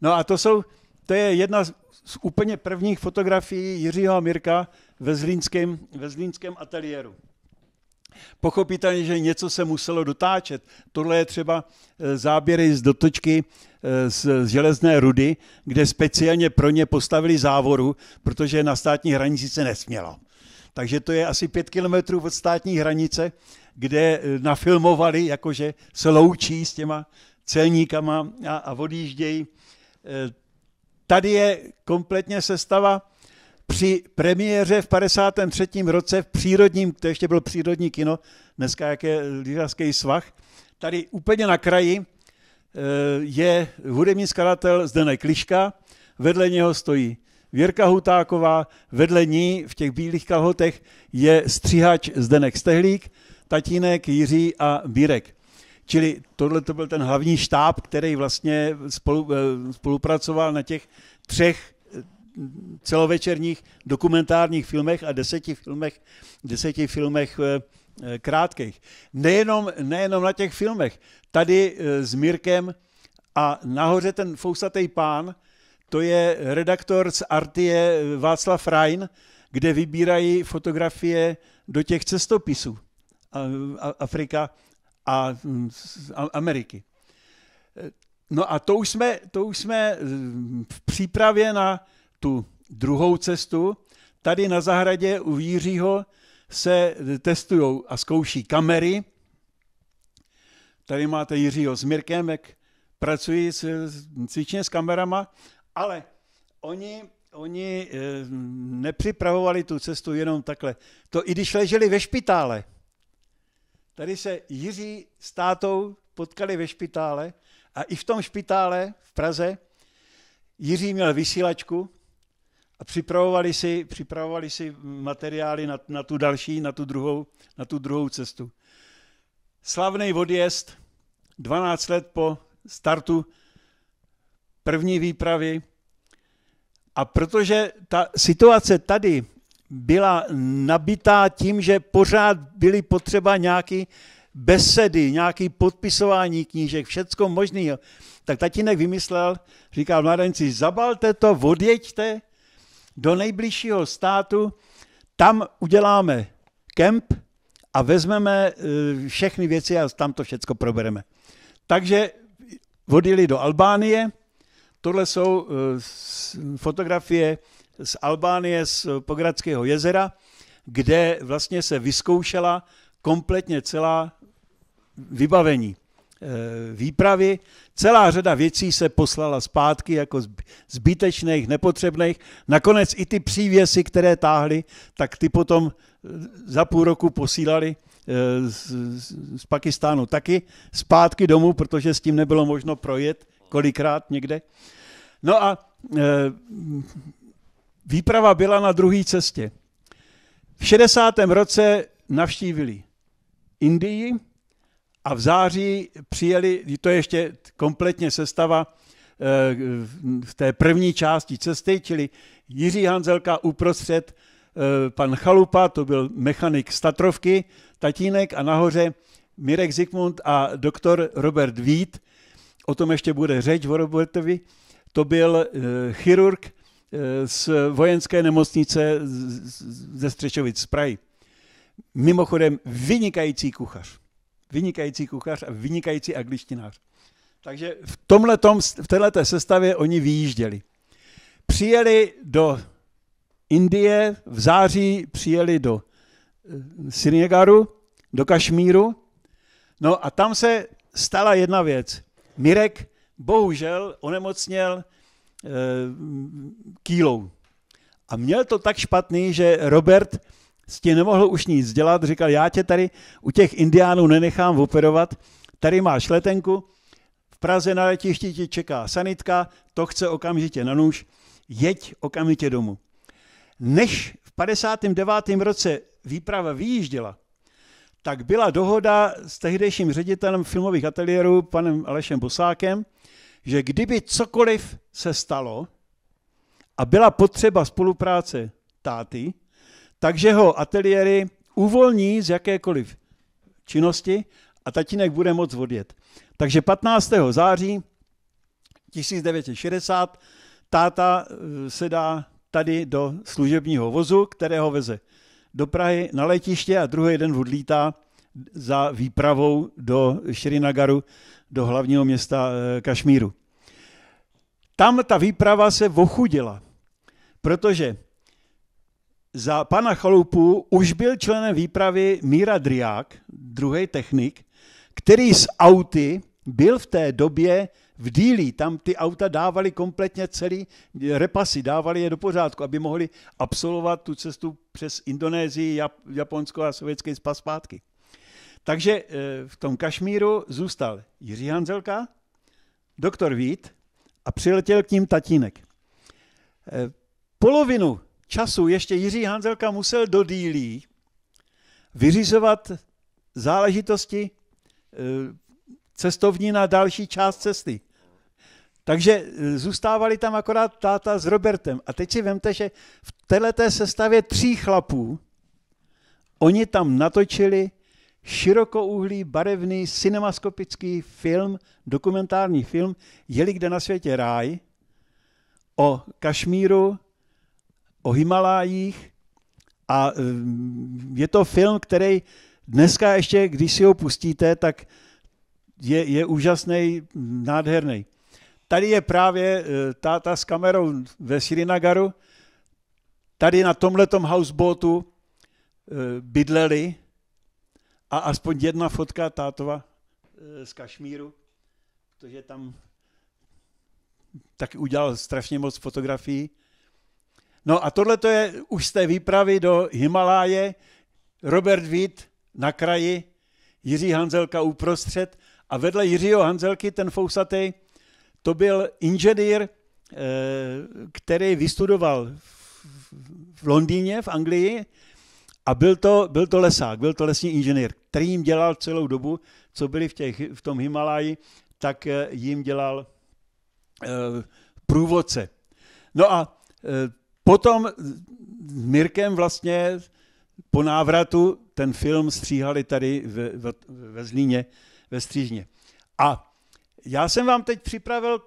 No a to, jsou, to je jedna z, z úplně prvních fotografií Jiřího Mirka ve Zlínském, ve Zlínském ateliéru. Pochopitelně, že něco se muselo dotáčet. Tohle je třeba eh, záběry z dotočky eh, z železné rudy, kde speciálně pro ně postavili závoru, protože na státní hranici se nesmělo. Takže to je asi pět kilometrů od státní hranice, kde eh, nafilmovali, jakože se loučí s těma celníkama a, odjíždějí. Tady je kompletně sestava při premiéře v 53. roce v přírodním, to ještě byl přírodní kino, dneska jak je Lížarský svah, tady úplně na kraji eh, je hudební skladatel Zdenek Kliška, vedle něho stojí Věrka Hutáková, vedle ní v těch bílých kalhotech je stříhač Zdenek Stehlík, tatínek Jiří a Bírek. Čili tohle to byl ten hlavní štáb, který vlastně spolu, eh, spolupracoval na těch třech celovečerních dokumentárních filmech a deseti filmech, deseti filmech eh, eh, krátkých. Nejenom, nejenom na těch filmech. Tady eh, s Mirkem a nahoře ten fousatý pán, to je redaktor z Artie Václav Rajn, kde vybírají fotografie do těch cestopisů Afrika a hm, Ameriky. No a to už jsme, to už jsme hm, v přípravě na tu druhou cestu. Tady na zahradě u Jiřího se testují a zkouší kamery. Tady máte Jiřího s Mirkem, jak pracují s, cvičně s kamerama, ale oni, oni eh, nepřipravovali tu cestu jenom takhle. To i když leželi ve špitále. Tady se Jiří s tátou potkali ve špitále a i v tom špitále v Praze Jiří měl vysílačku a připravovali si, připravovali si materiály na, na tu další, na tu druhou, na tu druhou cestu. Slavný odjezd 12 let po startu první výpravy. A protože ta situace tady byla nabitá tím, že pořád byly potřeba nějaké besedy, nějaké podpisování knížek, všecko možného, tak tatínek vymyslel, říkal mladenci, zabalte to, odjeďte, do nejbližšího státu, tam uděláme kemp a vezmeme e, všechny věci a tam to všechno probereme. Takže vodili do Albánie, tohle jsou e, fotografie z Albánie, z Pogradského jezera, kde vlastně se vyzkoušela kompletně celá vybavení. Eh, výpravy. Celá řada věcí se poslala zpátky jako zbytečných, nepotřebných. Nakonec i ty přívěsy, které táhly, tak ty potom eh, za půl roku posílali eh, z, z Pakistánu taky zpátky domů, protože s tím nebylo možno projet kolikrát někde. No a e, výprava byla na druhé cestě. V 60. roce navštívili Indii, a v září přijeli, to je ještě kompletně sestava eh, v té první části cesty, čili Jiří Hanzelka uprostřed, eh, pan Chalupa, to byl mechanik Statrovky, tatínek a nahoře Mirek Zikmund a doktor Robert Vít, o tom ještě bude řeč o Robertovi, to byl eh, chirurg z vojenské nemocnice ze Střešovic z Prahy. Mimochodem vynikající kuchař vynikající kuchař a vynikající angličtinář. Takže v, tomhletom, v této sestavě oni vyjížděli. Přijeli do Indie, v září přijeli do eh, Srinagaru, do Kašmíru. No a tam se stala jedna věc. Mirek bohužel onemocněl e, kýlou. A měl to tak špatný, že Robert s tím nemohl už nic dělat, říkal, já tě tady u těch indiánů nenechám operovat, tady máš letenku, v Praze na letišti ti čeká sanitka, to chce okamžitě na nůž, jeď okamžitě domů. Než v 59. roce výprava vyjížděla, tak byla dohoda s tehdejším ředitelem filmových ateliérů, panem Alešem Bosákem, že kdyby cokoliv se stalo a byla potřeba spolupráce táty, takže ho ateliéry uvolní z jakékoliv činnosti a tatínek bude moc odjet. Takže 15. září 1960 táta eh, se dá tady do služebního vozu, kterého veze do Prahy na letiště a druhý den odlítá za výpravou do Šrinagaru, do hlavního města eh, Kašmíru. Tam ta výprava se ochudila, protože za pana Chalupu už byl členem výpravy Míra Driák, druhý technik, který z auty byl v té době v dílí, tam ty auta dávali kompletně celý, repasy dávali je do pořádku, aby mohli absolvovat tu cestu přes Indonésii, Japonsko a Sovětský spas zpátky. Takže eh, v tom Kašmíru zůstal Jiří Hanzelka, doktor Vít a přiletěl k ním tatínek. Eh, polovinu času ještě Jiří Hanzelka musel do dílí vyřizovat záležitosti eh, cestovní na další část cesty. Takže eh, zůstávali tam akorát táta s Robertem. A teď si vemte, že v této sestavě tří chlapů oni tam natočili širokouhlý, barevný, cinemaskopický film, dokumentární film Jeli kde na světě ráj o Kašmíru o Himalájích a eh, je to film, který dneska ještě, když si ho pustíte, tak je, je úžasný, nádherný. Tady je právě eh, táta s kamerou ve Sirinagaru. tady na tomhletom houseboatu eh, bydleli a aspoň jedna fotka tátova z Kašmíru, protože tam tak udělal strašně moc fotografií. No a tohle to je už z té výpravy do Himaláje, Robert Vít na kraji, Jiří Hanzelka uprostřed a vedle Jiřího Hanzelky ten fousatý, to byl inženýr, eh, který vystudoval v Londýně, v Anglii a byl to, byl to lesák, byl to lesní inženýr, který jim dělal celou dobu, co byli v, těch, v tom Himaláji, tak eh, jim dělal eh, průvodce. No a Potom s Mirkem vlastně po návratu ten film stříhali tady ve, ve, ve Zlíně, ve Střížně. A já jsem vám teď připravil,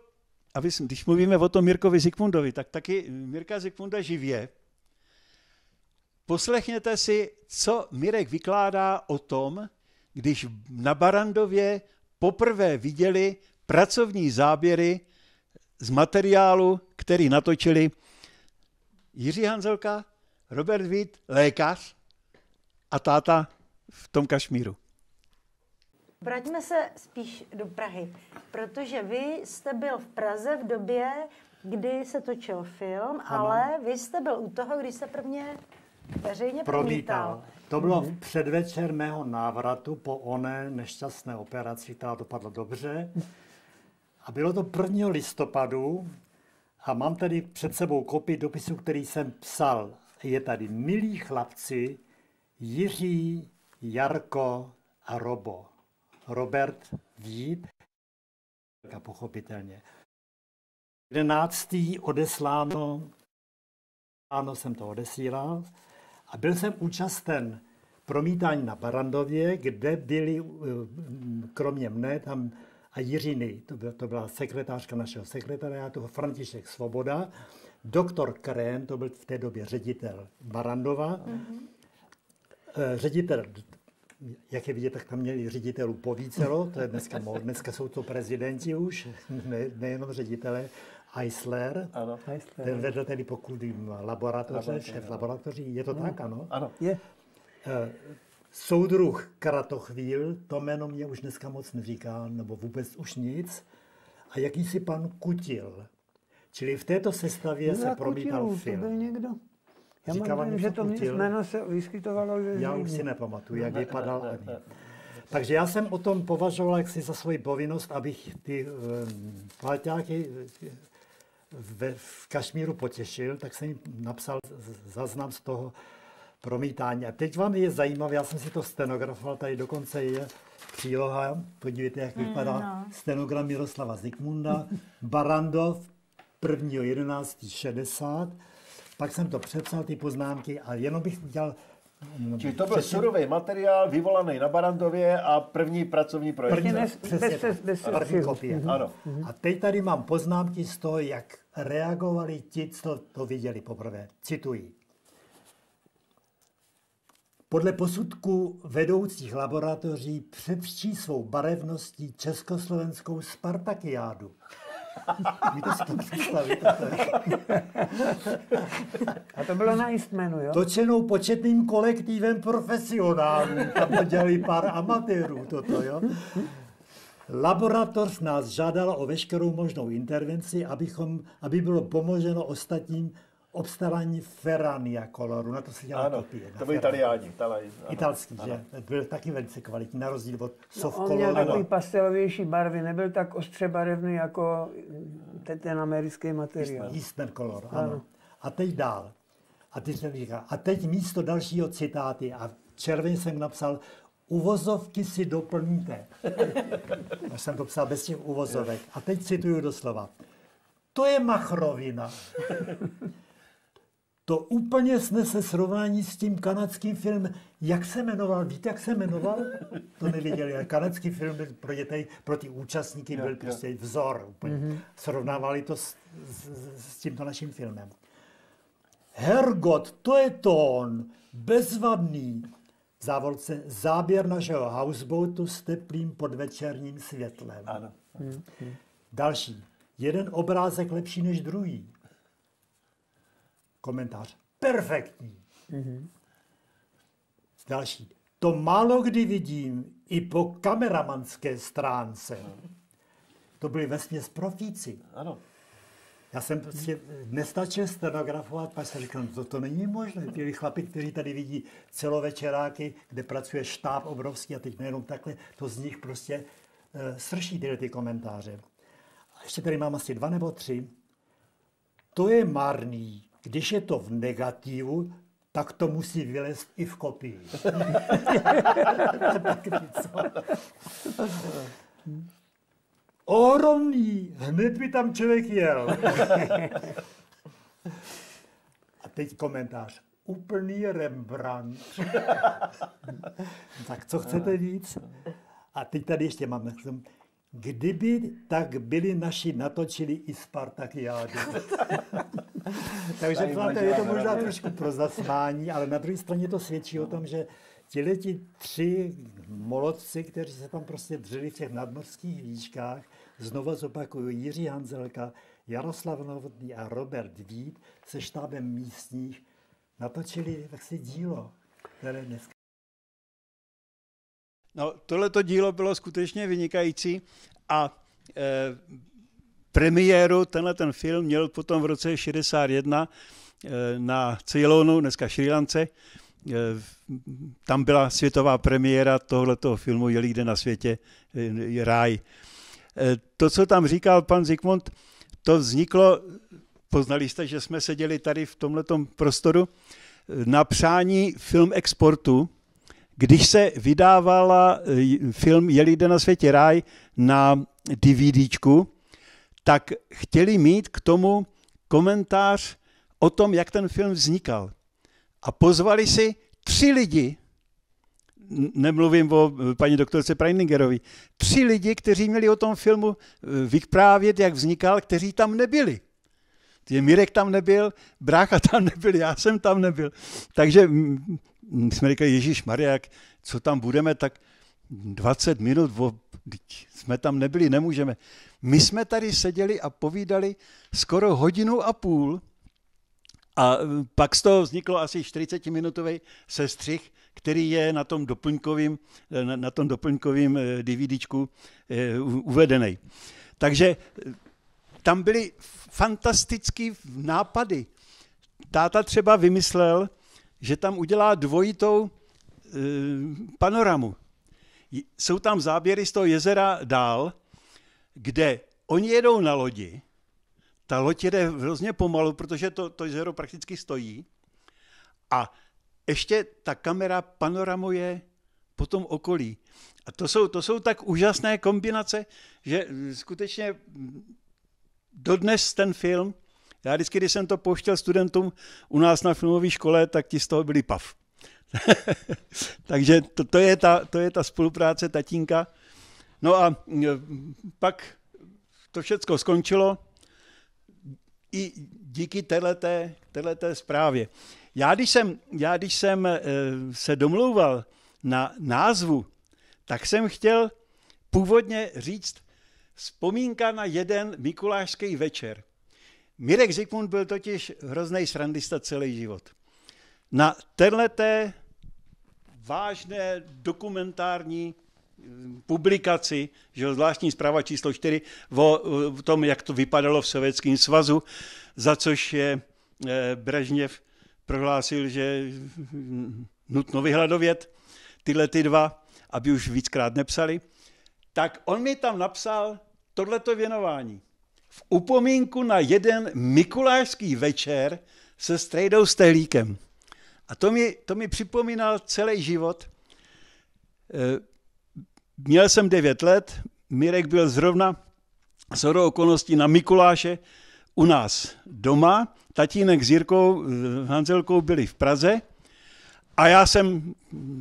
aby, když mluvíme o tom Mirkovi Zikmundovi, tak taky Mirka Zikmunda živě. Poslechněte si, co Mirek vykládá o tom, když na Barandově poprvé viděli pracovní záběry z materiálu, který natočili Jiří Hanzelka, Robert Vít, lékař a táta v tom Kašmíru. Vraťme se spíš do Prahy, protože vy jste byl v Praze v době, kdy se točil film, ano. ale vy jste byl u toho, když se prvně veřejně promítal. promítal. To bylo hmm. předvečer mého návratu po oné nešťastné operaci, která dopadla dobře. A bylo to 1. listopadu a mám tady před sebou kopii dopisu, který jsem psal. Je tady milí chlapci Jiří, Jarko a Robo. Robert Vít a pochopitelně. 11. odesláno, ano, jsem to odesílal a byl jsem účasten promítání na Barandově, kde byli, eh, kromě mne, tam a Jiřiny, to, byl, to byla sekretářka našeho sekretariátu, František Svoboda, doktor Krén, to byl v té době ředitel Barandova, uh-huh. ředitel jak je vidět, tak tam měli ředitelů po vícero, to je dneska dneska jsou to prezidenti už, ne, nejenom ředitele. Eisler, ano. ten vedl tedy pokud jim laboratoře, šéf laboratoří, je to ano. tak, ano? Ano, je. Eh, soudruh Kratochvíl, to jméno mě už dneska moc neříká, nebo vůbec už nic, a jakýsi pan Kutil. Čili v této sestavě no, se promítal Kutilu, film. To byl někdo. Já Říká mám že to Kutil. jméno se vyskytovalo. Že já už si nepamatuju, jak vypadal ani. Takže já jsem o tom považoval jaksi za svoji povinnost, abych ty ehm, palťáky eh, v Kašmíru potěšil, tak jsem jim napsal záznam z toho, promítání. A teď vám je zajímavé, já jsem si to stenografoval, tady dokonce je příloha, podívejte, jak vypadá mm, no. stenogram Miroslava Zikmunda, Barandov 1.11.60, pak jsem to přepsal, ty poznámky, a jenom bych udělal Čili to byl přesně... surový materiál vyvolaný na Barandově a první pracovní projekt. První, bez, přesně, první kopie. Mhm. Ano. Mhm. A teď tady mám poznámky z toho, jak reagovali ti, co to viděli poprvé. Cituji. Podle posudku vedoucích laboratoří převští svou barevností československou Spartakiádu. Víte si to představit? A to bylo na jistmenu, jo? Točenou početným kolektivem profesionálů. Tam dělali pár amatérů toto, jo? Laboratoř nás žádala o veškerou možnou intervenci, abychom, aby bylo pomoženo ostatním obstarání Ferrania koloru, na to se dělá ano, kopie. to byli Italiáni. Italský, ano. že? Byl taky velice kvalitní, na rozdíl od no, soft no, On měl takový pastelovější barvy, nebyl tak ostře barevný jako ten, ten americký materiál. Eastman kolor, ano. ano. A teď dál. A teď jsem říkal, a teď místo dalšího citáty, a v jsem napsal, uvozovky si doplníte. Já jsem to psal bez těch uvozovek. A teď cituju doslova. To je machrovina. To úplně snese srovnání s tím kanadským filmem. Jak se jmenoval? Víte, jak se jmenoval? To neviděli, kanadský film byl pro, dětej, pro ty účastníky byl jo, prostě jo. vzor. Úplně. Mm-hmm. Srovnávali to s, s, s tímto naším filmem. Hergot, to je tón, bezvadný, závolce, záběr našeho houseboatu s teplým podvečerním světlem. Ano. Mm-hmm. Další. Jeden obrázek lepší než druhý. Komentář perfektní. Mm-hmm. Další. To málo kdy vidím i po kameramanské stránce. To byli z profíci. Ano. Já jsem prostě nestačil stenografovat, pak jsem říkal, to, no, to není možné. Ty chlapi, kteří tady vidí celovečeráky, kde pracuje štáb obrovský a teď nejenom takhle, to z nich prostě e, srší tyhle ty komentáře. A ještě tady mám asi dva nebo tři. To je marný když je to v negativu, tak to musí vylézt i v kopii. Ohromný, hned by tam člověk jel. A teď komentář. Úplný Rembrandt. tak co chcete víc? A teď tady ještě máme. Kdyby tak byli naši natočili i Spartakiády. Takže máte, je to možná trošku pro zasmání, ale na druhé straně to svědčí o tom, že ti leti tři molodci, kteří se tam prostě dřeli v těch nadmorských výškách, znova zopakuju, Jiří Hanzelka, Jaroslav Novotný a Robert Vít se štábem místních natočili si dílo, které dneska No, tohleto dílo bylo skutečně vynikající a e, premiéru tenhle ten film měl potom v roce 61 eh, na Ceylonu, dneska Sri Lance. Eh, tam byla světová premiéra tohoto filmu Jeli kde na světě eh, je ráj. To, co tam říkal pan Zikmund, to vzniklo, poznali jste, že jsme seděli tady v tomto prostoru, na přání film exportu, když se vydávala film Jeli jde na světě ráj na DVDčku, tak chtěli mít k tomu komentář o tom, jak ten film vznikal. A pozvali si tři lidi, nemluvím o e, paní doktorce Preiningerovi, tři lidi, kteří měli o tom filmu e, vyprávět, jak vznikal, kteří tam nebyli. Mirek tam nebyl, brácha tam nebyl, já jsem tam nebyl. Takže jsme říkali, Ježíš Mariak, co tam budeme, tak 20 minut, o, jsme tam nebyli, nemůžeme. My jsme tady seděli a povídali skoro hodinu a půl a e, pak z toho vzniklo asi 40-minutový sestřih, který je na tom doplňkovým, e, na, na tom doplňkovým e, DVDčku uvedený. Takže tam byly fantastické nápady. Táta třeba vymyslel, že tam udělá dvojitou panoramu jsou tam záběry z toho jezera dál, kde oni jedou na lodi, ta loď jede hrozně pomalu, protože to, to jezero prakticky stojí a ještě ta kamera panoramuje po tom okolí. A to jsou, to jsou tak úžasné kombinace, že skutečně dodnes ten film, já vždycky, když jsem to pouštěl studentům u nás na filmové škole, tak ti z toho byli pav. Takže to, to, je ta, to je ta spolupráce tatínka. No a e, pak to všechno skončilo i díky téhleté, téhleté zprávě. Já když, jsem, já když jsem e, se domlouval na názvu, tak jsem chtěl původně říct vzpomínka na jeden mikulášský večer. Mirek Zikmund byl totiž hrozný srandista celý život na této vážné dokumentární mm, publikaci, že zvláštní zpráva číslo 4, o, o tom, jak to vypadalo v Sovětském svazu, za což je e, Brežněv prohlásil, že mm, nutno vyhladovět tyhle ty dva, aby už víckrát nepsali, tak on mi tam napsal tohleto věnování. V upomínku na jeden mikulářský večer se strejdou s Tehlíkem. A to mi, to mi připomínal celý život. Eh, měl jsem 9 let, Mirek byl zrovna z okolností na Mikuláše u nás doma. Tatínek s Jirkou, Hanzelkou byli v Praze a já jsem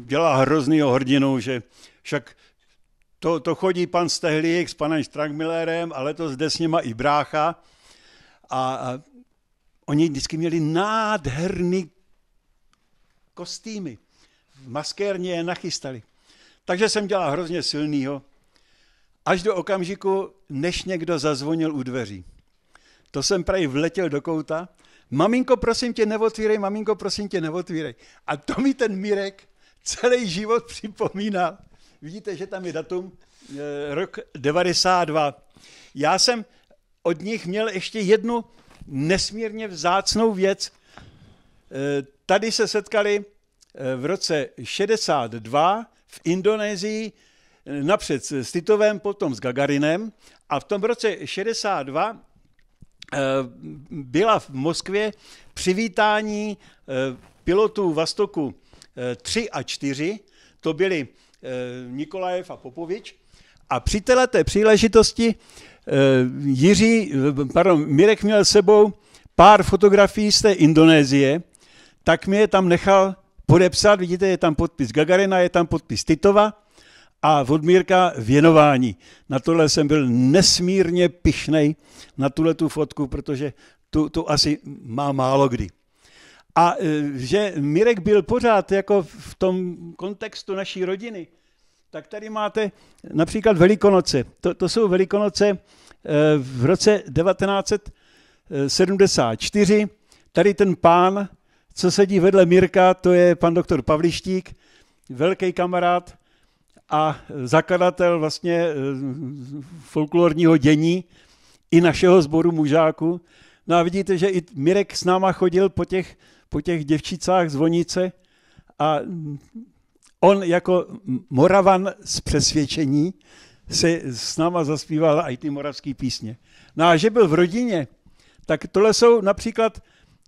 dělal hroznýho hrdinu, že však to, to chodí pan Stehlík s panem Strangmillerem, ale to zde s nima i brácha. A, a oni vždycky měli nádherný kostýmy. V maskérně je nachystali. Takže jsem dělal hrozně silnýho, až do okamžiku, než někdo zazvonil u dveří. To jsem prej vletěl do kouta. Maminko, prosím tě, neotvírej, maminko, prosím tě, neotvírej. A to mi ten Mirek celý život připomínal. Vidíte, že tam je datum, e, rok 92. Já jsem od nich měl ještě jednu nesmírně vzácnou věc. E, Tady se setkali eh, v roce 62 v Indonésii eh, napřed s Titovem, potom s Gagarinem a v tom roce 62 eh, byla v Moskvě přivítání pilotů Vastoku 3 a 4, to byli Nikolajev a Popovič. A při této příležitosti Jiří, pardon, Mirek měl sebou pár fotografií z té Indonésie tak mi je tam nechal podepsat, vidíte, je tam podpis Gagarina, je tam podpis Titova a Vodmírka věnování. Na tohle jsem byl nesmírně pišnej, na tuhle tu fotku, protože tu, tu asi má málo kdy. A e, že Mirek byl pořád jako v tom kontextu naší rodiny, tak tady máte například Velikonoce. To, to jsou Velikonoce e, v roce 1974. Tady ten pán co sedí vedle Mirka, to je pan doktor Pavlištík, velký kamarád a zakladatel vlastně eh, folklorního dění i našeho sboru mužáku. No a vidíte, že i Mirek s náma chodil po těch, po těch děvčicách zvonice a on jako moravan z přesvědčení se s náma zaspíval i ty moravské písně. No a že byl v rodině, tak tohle jsou například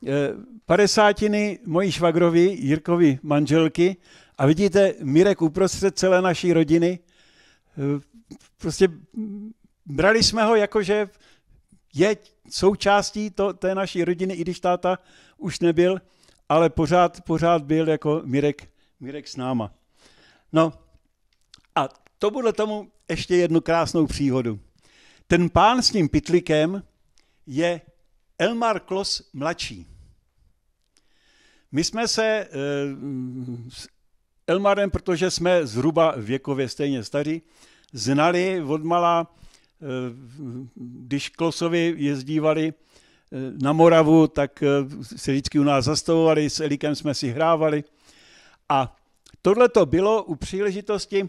Eh, padesátiny mojí švagrovi, Jirkovi manželky a vidíte Mirek uprostřed celé naší rodiny. Eh, prostě brali jsme ho jako, že je součástí to, té naší rodiny, i když táta už nebyl, ale pořád, pořád byl jako Mirek, Mirek s náma. No a to bude tomu ještě jednu krásnou příhodu. Ten pán s tím pitlikem je Elmar Klos mladší. My jsme se eh, s Elmarem, protože jsme zhruba věkově stejně staří, znali odmala, eh, když Klosovi jezdívali eh, na Moravu, tak se vždycky u nás zastavovali, s Elikem jsme si hrávali. A tohle to bylo u příležitosti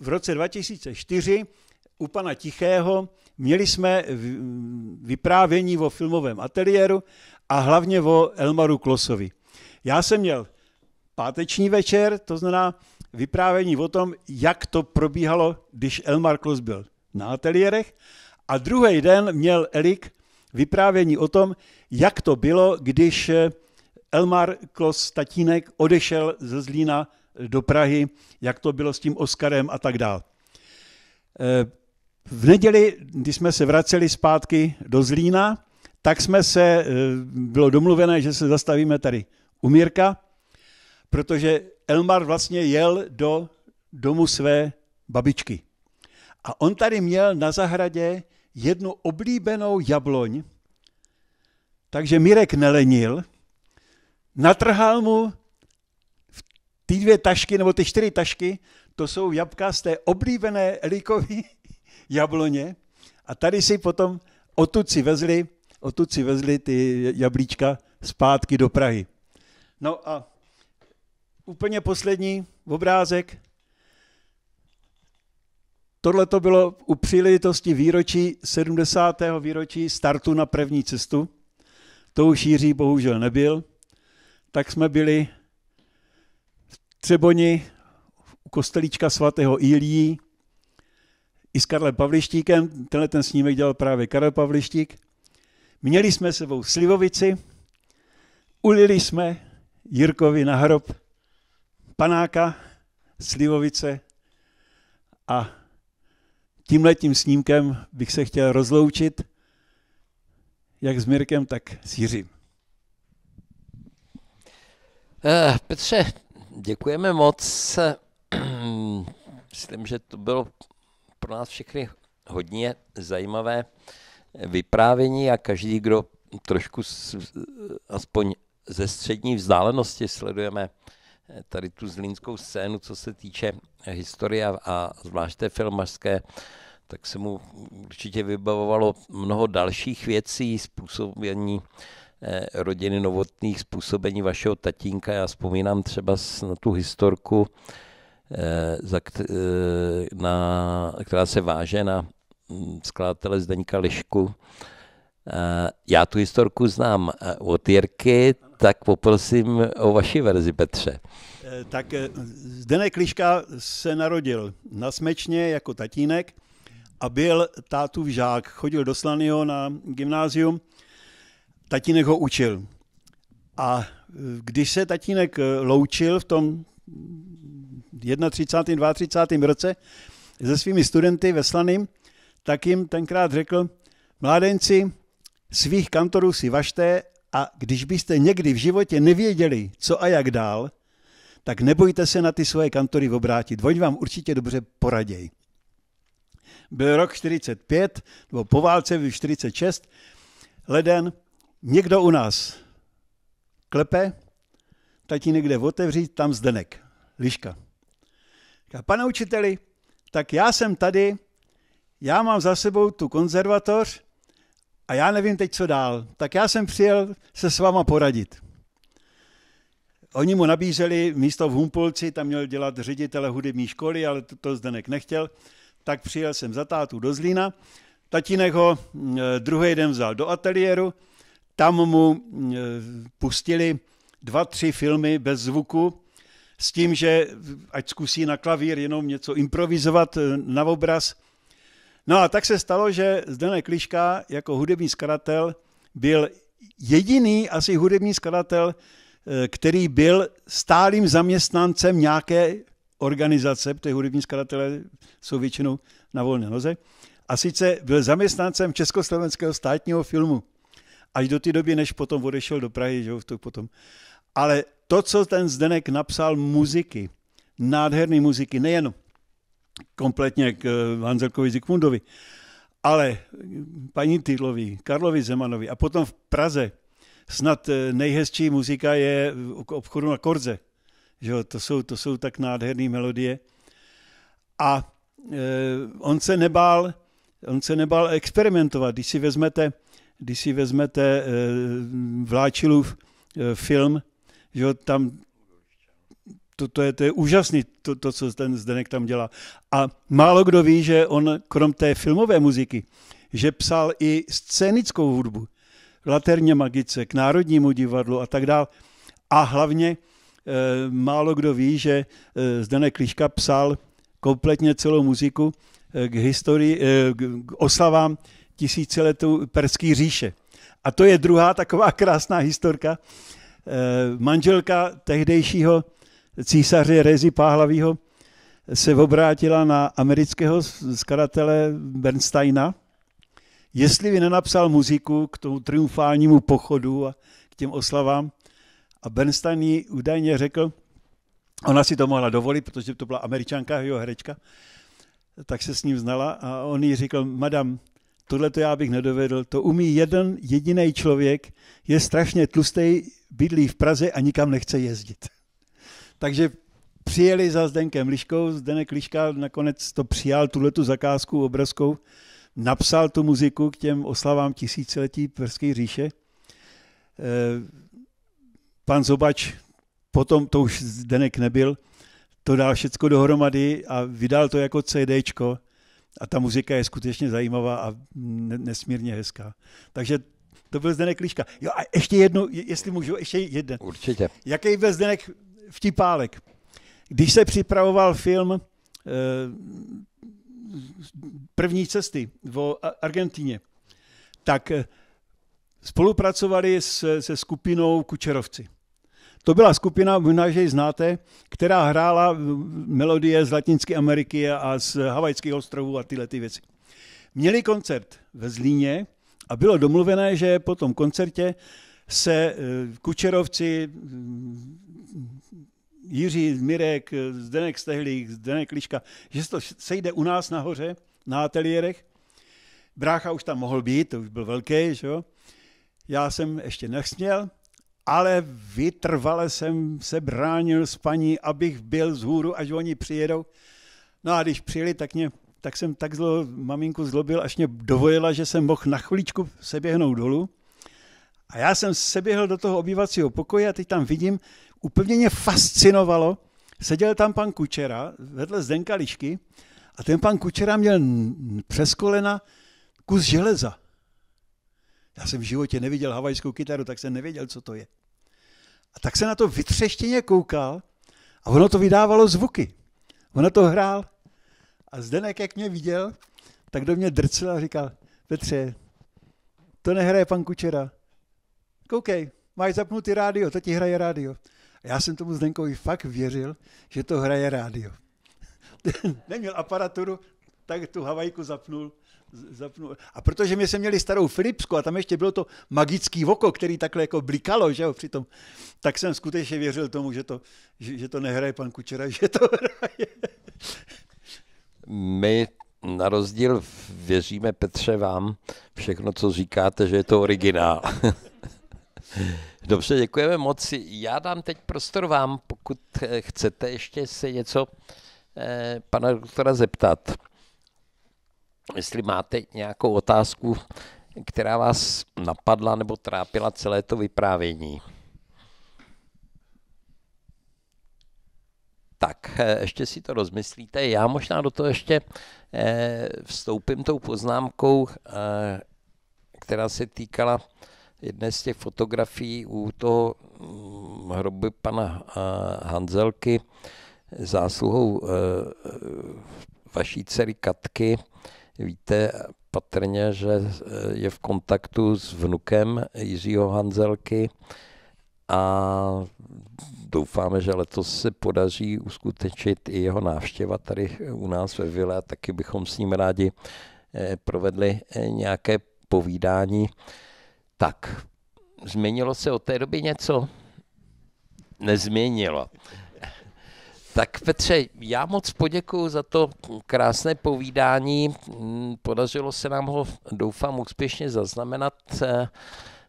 v roce 2004 u pana Tichého měli jsme vyprávění o filmovém ateliéru a hlavně o Elmaru Klosovi. Já jsem měl páteční večer, to znamená vyprávění o tom, jak to probíhalo, když Elmar Klos byl na ateliérech. A druhý den měl Elik vyprávění o tom, jak to bylo, když eh, Elmar Klos tatínek odešel ze Zlína do Prahy, jak to bylo s tím Oskarem a tak dále. Eh, v neděli, když jsme se vraceli zpátky do Zlína, tak jsme se, e, bylo domluvené, že se zastavíme tady u Mírka, protože Elmar vlastně jel do domu své babičky. A on tady měl na zahradě jednu oblíbenou jabloň, takže Mirek nelenil, natrhal mu ty dvě tašky, nebo ty čtyři tašky, to jsou jabka z té oblíbené Elikovy jabloně a tady si potom odtud si vezli, odtud si vezli ty jablíčka zpátky do Prahy. No a úplně poslední obrázek. Tohle to bylo u příležitosti výročí 70. výročí startu na první cestu. To už Jiří bohužel nebyl. Tak jsme byli v Třeboni u kostelíčka svatého Ilí i s Karlem Pavlištíkem, tenhle ten snímek dělal právě Karel Pavlištík. Měli jsme sebou slivovici, ulili jsme Jirkovi na hrob panáka, slivovice a tímhletím snímkem bych se chtěl rozloučit jak s Mirkem, tak s Jiřím. Eh, Petře, děkujeme moc. Myslím, že to bylo pro nás všechny hodně zajímavé vyprávění a každý, kdo trošku z, aspoň ze střední vzdálenosti sledujeme eh, tady tu zlínskou scénu, co se týče historie a, zvlášť té filmařské, tak se mu určitě vybavovalo mnoho dalších věcí, způsobení eh, rodiny novotných, způsobení vašeho tatínka. Já vzpomínám třeba na tu historku, Eh, za, eh, na, která se váže na mm, skladatele Zdeňka Lišku. Eh, já tu historku znám od Jirky, tak poprosím o vaši verzi, Petře. Tak Zdenek Liška se narodil na Smečně jako tatínek a byl v žák. Chodil do Slanyho na gymnázium, tatínek ho učil. A když se tatínek loučil v tom 31. 32. roce se svými studenty veslaným, tak jim tenkrát řekl, mládenci, svých kantorů si vašte a když byste někdy v životě nevěděli, co a jak dál, tak nebojte se na ty svoje kantory obrátit. Oni vám určitě dobře poradějí. Byl rok 45, nebo po válce byl 46, leden, někdo u nás klepe, tatínek jde otevřít, tam Zdenek, Liška. Říká, pane učiteli, tak já jsem tady, já mám za sebou tu konzervatoř a já nevím teď, co dál. Tak já jsem přijel se s váma poradit. Oni mu nabízeli místo v Humpolci, tam měl dělat ředitele hudební školy, ale to, to Zdenek nechtěl. Tak přijel jsem za tátu do Zlína. Tatínek ho mm, druhý den vzal do ateliéru, tam mu mm, pustili dva, tři filmy bez zvuku, s tím, že ať zkusí na klavír jenom něco improvizovat eh, na obraz. No a tak se stalo, že Zdenek Kliška jako hudební skladatel byl jediný asi hudební skladatel, eh, který byl stálým zaměstnancem nějaké organizace, protože hudební skladatelé jsou většinou na volné noze, a sice byl zaměstnancem Československého státního filmu. Až do té doby, než potom odešel do Prahy, že jo, to potom. Ale to, co ten Zdenek napsal muziky, nádherný muziky, nejen kompletně k eh, Hanzelkovi Zikmundovi, ale paní Týdlovi, Karlovi Zemanovi a potom v Praze snad eh, nejhezčí muzika je k obchodu na Korze. Že jo, to, jsou, to jsou tak nádherné melodie. A e, on se nebál, on se nebál experimentovat. Když si vezmete, když si vezmete e, Vláčilův e, film jo, tam to, to, je, to je úžasný, to, to, co ten Zdenek tam dělá. A málo kdo ví, že on, krom té filmové muziky, že psal i scénickou hudbu. Laterně magice, k Národnímu divadlu a tak dál. A hlavně e, málo kdo ví, že e, Zdenek Kliška psal kompletně celou muziku e, k historii, e, k oslavám tisíciletou Perský říše. A to je druhá taková krásná historka, Eh, manželka tehdejšího císaře Rezi Páhlavýho se obrátila na amerického skladatele Bernsteina, jestli by nenapsal muziku k tomu triumfálnímu pochodu a k těm oslavám. A Bernstein jí údajně řekl, ona si to mohla dovolit, protože to byla američanka, jeho herečka, tak se s ním znala a on jí řekl, madam, tohle to já bych nedovedl, to umí jeden jediný člověk, je strašně tlustý, bydlí v Praze a nikam nechce jezdit. Takže přijeli za Zdenkem Liškou, Zdenek Liška nakonec to přijal, tuhle tu zakázku obrazkou, napsal tu muziku k těm oslavám tisíciletí Perské říše. Eh, pan Zobač potom, to už Zdenek nebyl, to dal všecko dohromady a vydal to jako CDčko a ta muzika je skutečně zajímavá a nesmírně hezká. Takže to byl Zdenek Liška. Jo a ještě jedno, jestli můžu, ještě jeden. Určitě. Jaký byl Zdenek vtipálek? Když se připravoval film eh, první cesty v Argentíně, tak eh, spolupracovali se, se skupinou Kučerovci. To byla skupina, možná, že ji znáte, která hrála melodie z Latinské Ameriky a z Havajských ostrovů a tyhle ty věci. Měli koncert ve Zlíně a bylo domluvené, že po tom koncertě se eh, Kučerovci, hm, Jiří Mirek, Zdenek Stehlík, Zdenek Liška, že se to sejde u nás nahoře na ateliérech. Brácha už tam mohl být, to už byl velký, že jo. Já jsem ještě nesměl, ale vytrvale jsem se bránil s paní, abych byl z hůru, až oni přijedou. No a když přijeli, tak mě tak jsem tak zlo, maminku zlobil, až mě dovolila, že jsem mohl na chviličku seběhnout dolů. A já jsem seběhl do toho obývacího pokoje a teď tam vidím, úplně mě fascinovalo, seděl tam pan Kučera vedle Zdenka Lišky a ten pan Kučera měl přes kolena kus železa. Já jsem v životě neviděl havajskou kytaru, tak jsem nevěděl, co to je. A tak se na to vytřeštěně koukal a ono to vydávalo zvuky. Ono to hrál. A Zdenek, jak mě viděl, tak do mě drcel a říkal, Petře, to nehraje pan Kučera. Koukej, máš zapnutý rádio, to ti hraje rádio. A já jsem tomu Zdenkovi fakt věřil, že to hraje rádio. Neměl aparaturu, tak tu Havajku zapnul zapnul. A protože my jsme měli starou Philipsku a tam ještě bylo to magický oko, který takhle jako blikalo, že jo, přitom, tak jsem skutečně věřil tomu, že to, že, že to nehraje pan Kučera, že to hraje my na rozdíl věříme Petře vám všechno, co říkáte, že je to originál. Dobře, děkujeme moc. Já dám teď prostor vám, pokud chcete ještě se něco eh, pana doktora zeptat. Jestli máte nějakou otázku, která vás napadla nebo trápila celé to vyprávění. tak, eh, ještě si to rozmyslíte. Já možná do toho ještě eh, vstoupím tou poznámkou, eh, která se týkala jedné z těch fotografií u toho mm, hroby pana Hanzelky zásluhou vaší dcery Katky. Víte patrně, že je v kontaktu s vnukem Jiřího Hanzelky a doufáme, že letos se podaří uskutečnit i jeho návštěva tady u nás ve Vile a taky bychom s ním rádi eh, provedli eh, nějaké povídání. Tak, změnilo se od té doby něco? Nezměnilo. Tak Petře, já moc poděkuji za to krásné povídání. Podařilo se nám ho, doufám, úspěšně zaznamenat. Eh,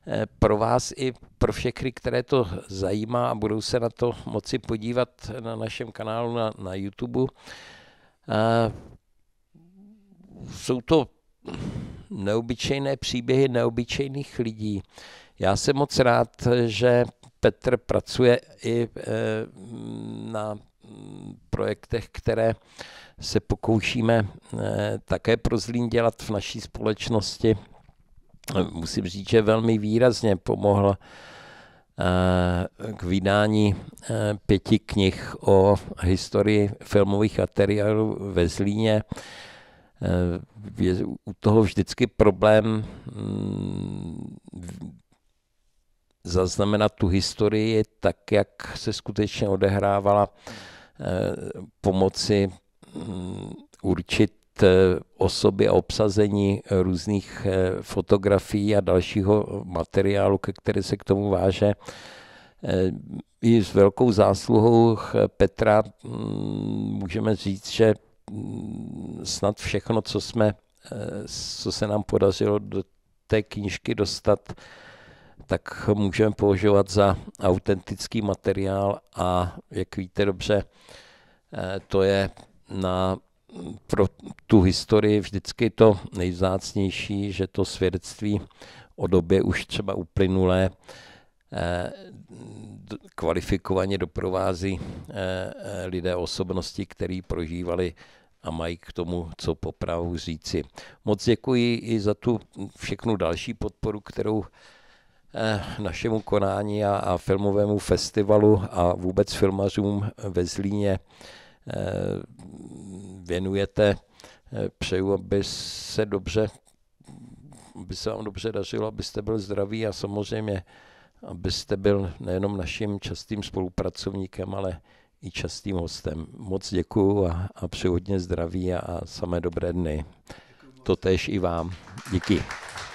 Eh, pro vás i pro všechny, které to zajímá a budou se na to moci podívat na našem kanálu na, na YouTube. Eh, jsou to neobyčejné příběhy neobyčejných lidí. Já jsem moc rád, že Petr pracuje i eh, na projektech, které se pokoušíme také pro Zlín dělat v naší společnosti musím říct, že velmi výrazně pomohl eh, k vydání eh, pěti knih o historii filmových materiálů ve Zlíně. Eh, je u toho vždycky problém mm, zaznamenat tu historii tak, jak se skutečně odehrávala pomoci mm, určit Eh, osoby a obsazení eh, různých eh, fotografií a dalšího materiálu, ke které se k tomu váže, i s velkou zásluhou Petra mm, můžeme říct, že mm, snad všechno, co, jsme, co se nám podařilo do té knížky dostat, tak můžeme považovat za autentický materiál a jak víte dobře, to je na pro tu historii vždycky to nejzácnější, že to svědectví o době už třeba uplynulé eh, kvalifikovaně doprovází eh, eh, lidé osobnosti, který prožívali a mají k tomu, co popravu říci. Moc děkuji i za tu všechnu další podporu, kterou našemu konání a, a filmovému festivalu a vůbec filmařům ve Zlíně věnujete. Eh, přeju, aby se dobře, aby se vám dobře dařilo, abyste byl zdravý a samozřejmě, abyste byl nejenom naším častým spolupracovníkem, ale i častým hostem. Moc děkuju a, a přeju hodně zdraví a, a samé dobré dny. To tež i vám. Díky.